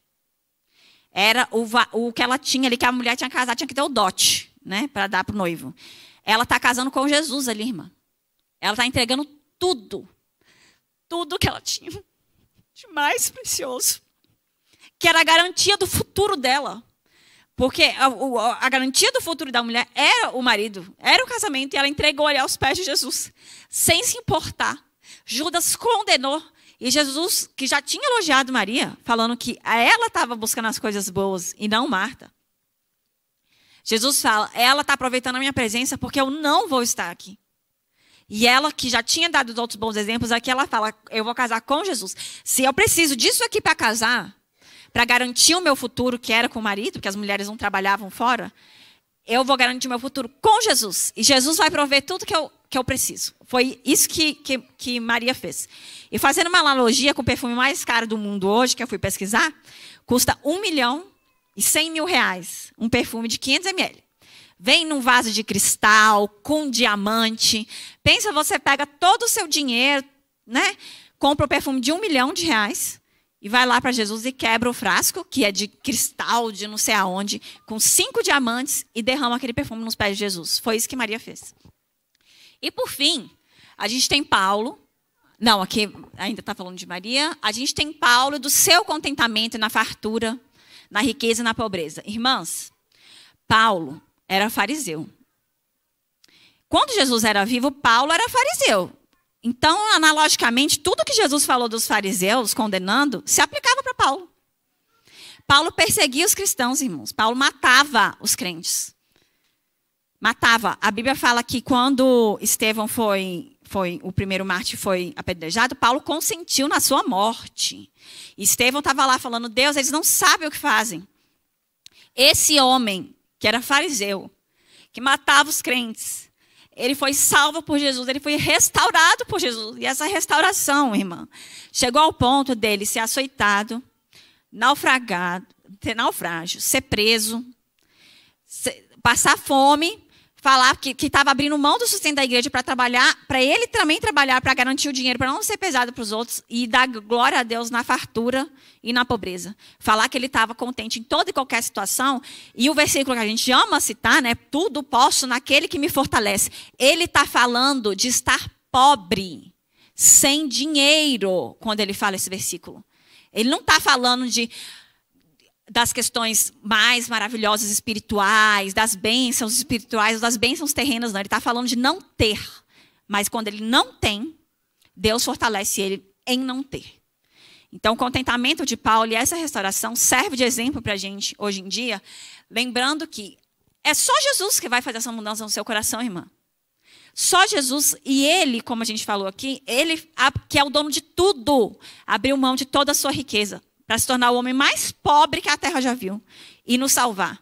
Era o, o que ela tinha ali, que a mulher tinha que casar tinha que ter o dote, né? Para dar para o noivo. Ela está casando com Jesus ali, irmã. Ela está entregando tudo. Tudo que ela tinha de mais precioso. Que era a garantia do futuro dela. Porque a, a, a, garantia do futuro da mulher era o marido, era o casamento, e ela entregou ali aos pés de Jesus, sem se importar. Judas condenou, e Jesus, que já tinha elogiado Maria, falando que ela estava buscando as coisas boas e não Marta. Jesus fala: ela está aproveitando a minha presença porque eu não vou estar aqui. E ela, que já tinha dado outros bons exemplos aqui, é ela fala: eu vou casar com Jesus. Se eu preciso disso aqui para casar, para garantir o meu futuro, que era com o marido, porque as mulheres não trabalhavam fora, eu vou garantir meu futuro com Jesus. E Jesus vai prover tudo que eu, que eu preciso. Foi isso que, que, que Maria fez. E fazendo uma analogia com o perfume mais caro do mundo hoje, que eu fui pesquisar, custa 1 milhão e 100 mil reais um perfume de 500 ml. Vem num vaso de cristal, com diamante. Pensa, você pega todo o seu dinheiro, né? Compra o um perfume de um milhão de reais e vai lá para Jesus e quebra o frasco, que é de cristal, de não sei aonde, com cinco diamantes e derrama aquele perfume nos pés de Jesus. Foi isso que Maria fez. E por fim, a gente tem Paulo. Não, aqui ainda está falando de Maria. A gente tem Paulo do seu contentamento na fartura, na riqueza e na pobreza. Irmãs, Paulo era fariseu. Quando Jesus era vivo, Paulo era fariseu. Então, analogicamente, tudo que Jesus falou dos fariseus condenando se aplicava para Paulo. Paulo perseguia os cristãos, irmãos. Paulo matava os crentes. Matava. A Bíblia fala que quando Estevão foi, foi o primeiro mártir foi apedrejado, Paulo consentiu na sua morte. Estevão estava lá falando: Deus, eles não sabem o que fazem. Esse homem, que era fariseu, que matava os crentes, ele foi salvo por Jesus, ele foi restaurado por Jesus. E essa restauração, irmã, chegou ao ponto dele ser açoitado, naufragado, ter naufrágio, ser preso, ser, passar fome, falar que estava abrindo mão do sustento da igreja para trabalhar, para ele também trabalhar para garantir o dinheiro, para não ser pesado para os outros e dar glória a Deus na fartura e na pobreza. Falar que ele estava contente em toda e qualquer situação. E o versículo que a gente ama citar, né? Tudo posso naquele que me fortalece. Ele está falando de estar pobre, sem dinheiro, quando ele fala esse versículo. Ele não está falando de das questões mais maravilhosas espirituais, das bênçãos espirituais, das bênçãos terrenas, não. Ele está falando de não ter. Mas quando ele não tem, Deus fortalece ele em não ter. Então, o contentamento de Paulo e essa restauração serve de exemplo para a gente hoje em dia, lembrando que é só Jesus que vai fazer essa mudança no seu coração, irmã. Só Jesus e ele, como a gente falou aqui, ele que é o dono de tudo, abriu mão de toda a sua riqueza para se tornar o homem mais pobre que a terra já viu e nos salvar.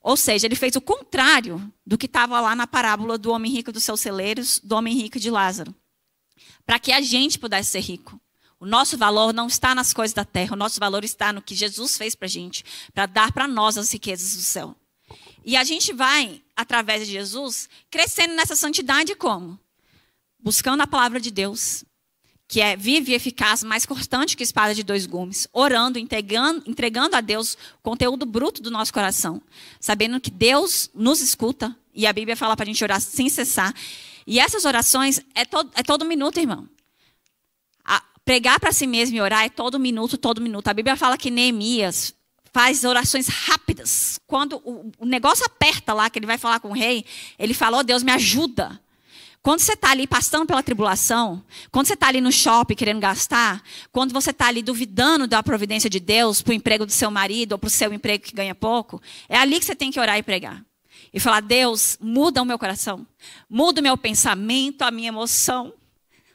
Ou seja, ele fez o contrário do que estava lá na parábola do homem rico dos seus celeiros, do homem rico de Lázaro. Para que a gente pudesse ser rico. O nosso valor não está nas coisas da terra, o nosso valor está no que Jesus fez para a gente, para dar para nós as riquezas do céu. E a gente vai, através de Jesus, crescendo nessa santidade como? Buscando a palavra de Deus, que é viva e eficaz, mais constante que espada de dois gumes, orando, entregando, entregando a Deus o conteúdo bruto do nosso coração, sabendo que Deus nos escuta, e a Bíblia fala para a gente orar sem cessar. E essas orações é, to é todo minuto, irmão. A pregar para si mesmo e orar é todo minuto, todo minuto. A Bíblia fala que Neemias faz orações rápidas. Quando o, o negócio aperta lá, que ele vai falar com o rei, ele fala: oh, Deus, me ajuda. Quando você está ali passando pela tribulação, quando você está ali no shopping querendo gastar, quando você está ali duvidando da providência de Deus para o emprego do seu marido ou para o seu emprego que ganha pouco, é ali que você tem que orar e pregar. E falar: Deus, muda o meu coração, muda o meu pensamento, a minha emoção,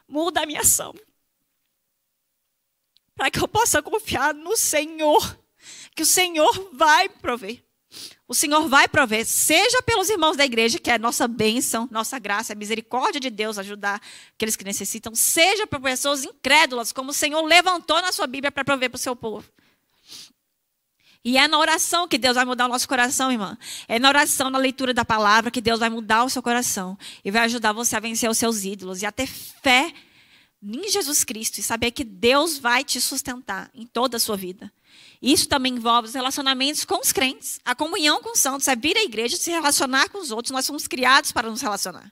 muda a minha ação. Para que eu possa confiar no Senhor, que o Senhor vai prover o Senhor vai prover, seja pelos irmãos da igreja, que é a nossa bênção, nossa graça, a misericórdia de Deus ajudar aqueles que necessitam, seja por pessoas incrédulas, como o Senhor levantou na sua Bíblia para prover para o seu povo. E é na oração que Deus vai mudar o nosso coração, irmã. É na oração, na leitura da palavra, que Deus vai mudar o seu coração e vai ajudar você a vencer os seus ídolos e a ter fé em Jesus Cristo e saber que Deus vai te sustentar em toda a sua vida. Isso também envolve os relacionamentos com os crentes, a comunhão com os santos, é vir à igreja, se relacionar com os outros. Nós somos criados para nos relacionar.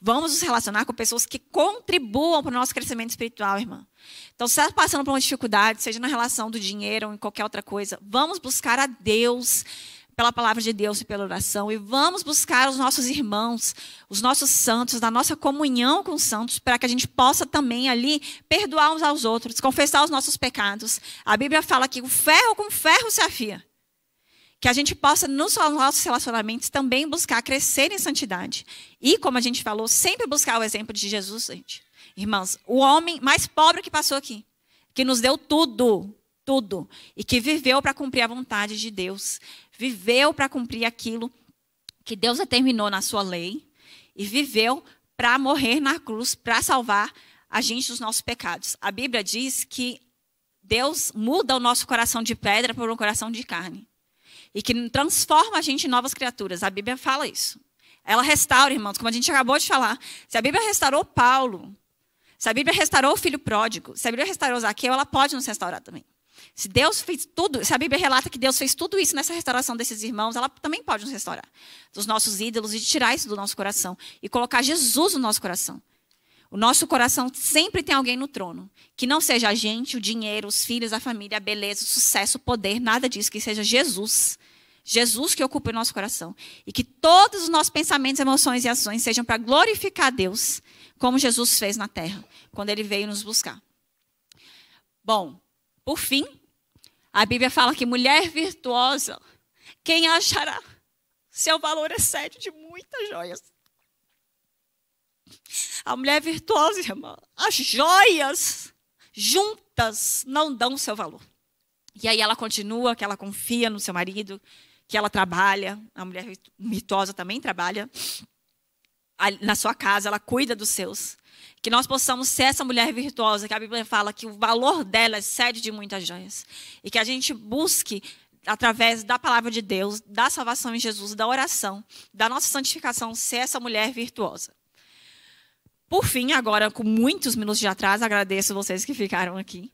Vamos nos relacionar com pessoas que contribuam para o nosso crescimento espiritual, irmã. Então, se está passando por uma dificuldade, seja na relação do dinheiro ou em qualquer outra coisa, vamos buscar a Deus pela palavra de Deus e pela oração. E vamos buscar os nossos irmãos, os nossos santos, na nossa comunhão com os santos, para que a gente possa também ali perdoar uns aos outros, confessar os nossos pecados. A Bíblia fala que o ferro com ferro se afia. Que a gente possa, nos nossos relacionamentos, também buscar crescer em santidade. E, como a gente falou, sempre buscar o exemplo de Jesus, gente. Irmãs, o homem mais pobre que passou aqui, que nos deu tudo, tudo, e que viveu para cumprir a vontade de Deus viveu para cumprir aquilo que Deus determinou na sua lei e viveu para morrer na cruz, para salvar a gente dos nossos pecados. A Bíblia diz que Deus muda o nosso coração de pedra por um coração de carne e que transforma a gente em novas criaturas. A Bíblia fala isso. Ela restaura, irmãos, como a gente acabou de falar. Se a Bíblia restaurou Paulo, se a Bíblia restaurou o filho pródigo, se a Bíblia restaurou Zaqueu, ela pode nos restaurar também. Se Deus fez tudo, se a Bíblia relata que Deus fez tudo isso nessa restauração desses irmãos, ela também pode nos restaurar dos nossos ídolos e tirar isso do nosso coração e colocar Jesus no nosso coração. O nosso coração sempre tem alguém no trono, que não seja a gente, o dinheiro, os filhos, a família, a beleza, o sucesso, o poder, nada disso, que seja Jesus. Jesus que ocupe o nosso coração. E que todos os nossos pensamentos, emoções e ações sejam para glorificar Deus, como Jesus fez na terra, quando ele veio nos buscar. Bom, por fim, a Bíblia fala que mulher virtuosa, quem achará? Seu valor excede de muitas joias. A mulher virtuosa, irmã, as joias juntas não dão seu valor. E aí ela continua que ela confia no seu marido, que ela trabalha, a mulher virtuosa também trabalha na sua casa, ela cuida dos seus. Que nós possamos ser essa mulher virtuosa, que a Bíblia fala que o valor dela excede de muitas joias. E que a gente busque, através da palavra de Deus, da salvação em Jesus, da oração, da nossa santificação, ser essa mulher virtuosa. Por fim, agora, com muitos minutos de atraso, agradeço vocês que ficaram aqui.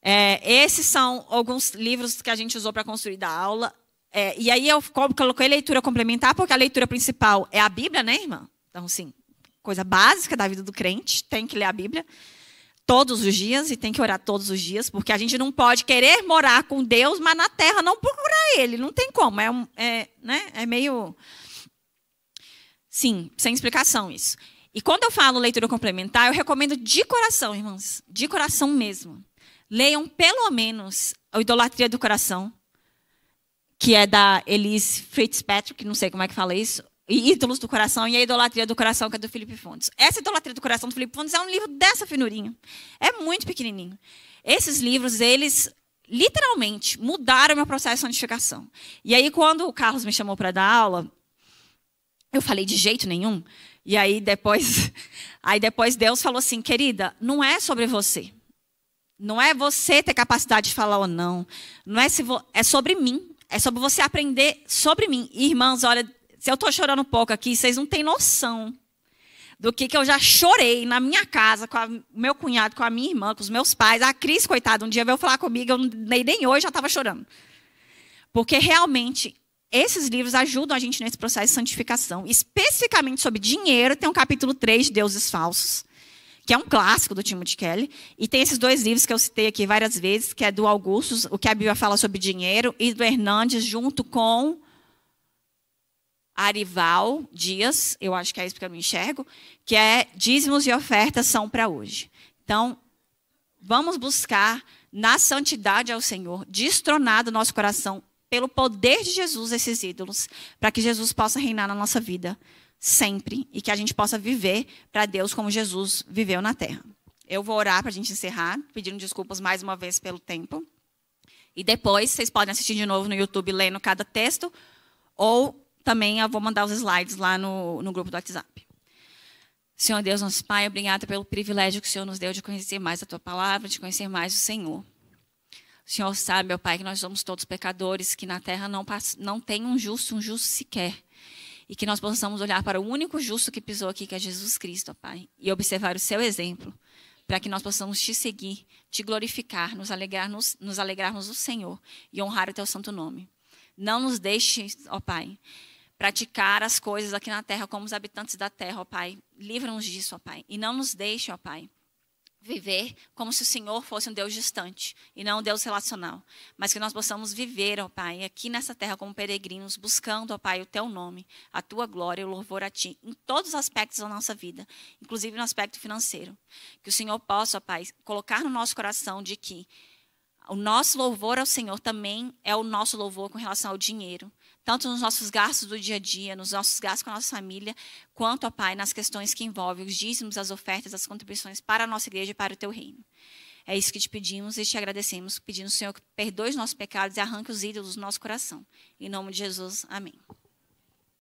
É, esses são alguns livros que a gente usou para construir da aula. É, e aí eu coloquei leitura complementar, porque a leitura principal é a Bíblia, né, irmã? Então, sim, coisa básica da vida do crente, tem que ler a Bíblia todos os dias e tem que orar todos os dias, porque a gente não pode querer morar com Deus, mas na terra não procurar Ele. Não tem como. É, é, né? é meio. Sim, sem explicação isso. E quando eu falo leitura complementar, eu recomendo de coração, irmãos, de coração mesmo. Leiam pelo menos A Idolatria do Coração, que é da Elise Fitzpatrick, não sei como é que fala isso, ídolos do coração e a idolatria do coração que é do Felipe Fontes. Essa idolatria do coração do Felipe Fontes é um livro dessa finurinha. É muito pequenininho. Esses livros, eles literalmente mudaram meu processo de santificação. E aí quando o Carlos me chamou para dar aula, eu falei de jeito nenhum. E aí depois, aí depois Deus falou assim, querida, não é sobre você. Não é você ter capacidade de falar ou não. Não é se vo... é sobre mim. É sobre você aprender sobre mim. E, irmãos, olha, se eu estou chorando um pouco aqui, vocês não têm noção do que, que eu já chorei na minha casa, com o meu cunhado, com a minha irmã, com os meus pais. A Cris, coitada, um dia veio falar comigo, eu nem, nem hoje já estava chorando. Porque realmente esses livros ajudam a gente nesse processo de santificação. Especificamente sobre dinheiro, tem um capítulo 3 de Deuses Falsos, que é um clássico do Timothy Kelly. E tem esses dois livros que eu citei aqui várias vezes, que é do Augustus, O que a Bíblia fala sobre dinheiro, e do Hernandes, junto com Arival Dias, eu acho que é isso porque eu não enxergo, que é dízimos e ofertas são para hoje. Então, vamos buscar na santidade ao Senhor, destronado nosso coração pelo poder de Jesus esses ídolos, para que Jesus possa reinar na nossa vida sempre e que a gente possa viver para Deus como Jesus viveu na terra. Eu vou orar para a gente encerrar, pedindo desculpas mais uma vez pelo tempo. E depois vocês podem assistir de novo no YouTube lendo cada texto ou também eu vou mandar os slides lá no, no grupo do WhatsApp. Senhor Deus, nosso Pai, obrigada pelo privilégio que o Senhor nos deu de conhecer mais a Tua palavra, de conhecer mais o Senhor. O Senhor sabe, meu Pai, que nós somos todos pecadores, que na terra não, não tem um justo, um justo sequer. E que nós possamos olhar para o único justo que pisou aqui, que é Jesus Cristo, Pai, e observar o seu exemplo, para que nós possamos te seguir, te glorificar, nos alegrarmos, nos alegrarmos do Senhor e honrar o teu santo nome. Não nos deixe, ó Pai, praticar as coisas aqui na terra como os habitantes da terra, ó Pai. Livra-nos disso, ó Pai. E não nos deixe, ó Pai, viver como se o Senhor fosse um Deus distante e não um Deus relacional. Mas que nós possamos viver, ó Pai, aqui nessa terra como peregrinos, buscando, ó Pai, o Teu nome, a Tua glória e o louvor a Ti, em todos os aspectos da nossa vida, inclusive no aspecto financeiro. Que o Senhor possa, ó Pai, colocar no nosso coração de que o nosso louvor ao Senhor também é o nosso louvor com relação ao dinheiro tanto nos nossos gastos do dia a dia, nos nossos gastos com a nossa família, quanto, ó Pai, nas questões que envolvem os dízimos, as ofertas, as contribuições para a nossa igreja e para o teu reino. É isso que te pedimos e te agradecemos, pedindo, ao Senhor, que perdoe os nossos pecados e arranque os ídolos do nosso coração. Em nome de Jesus, amém.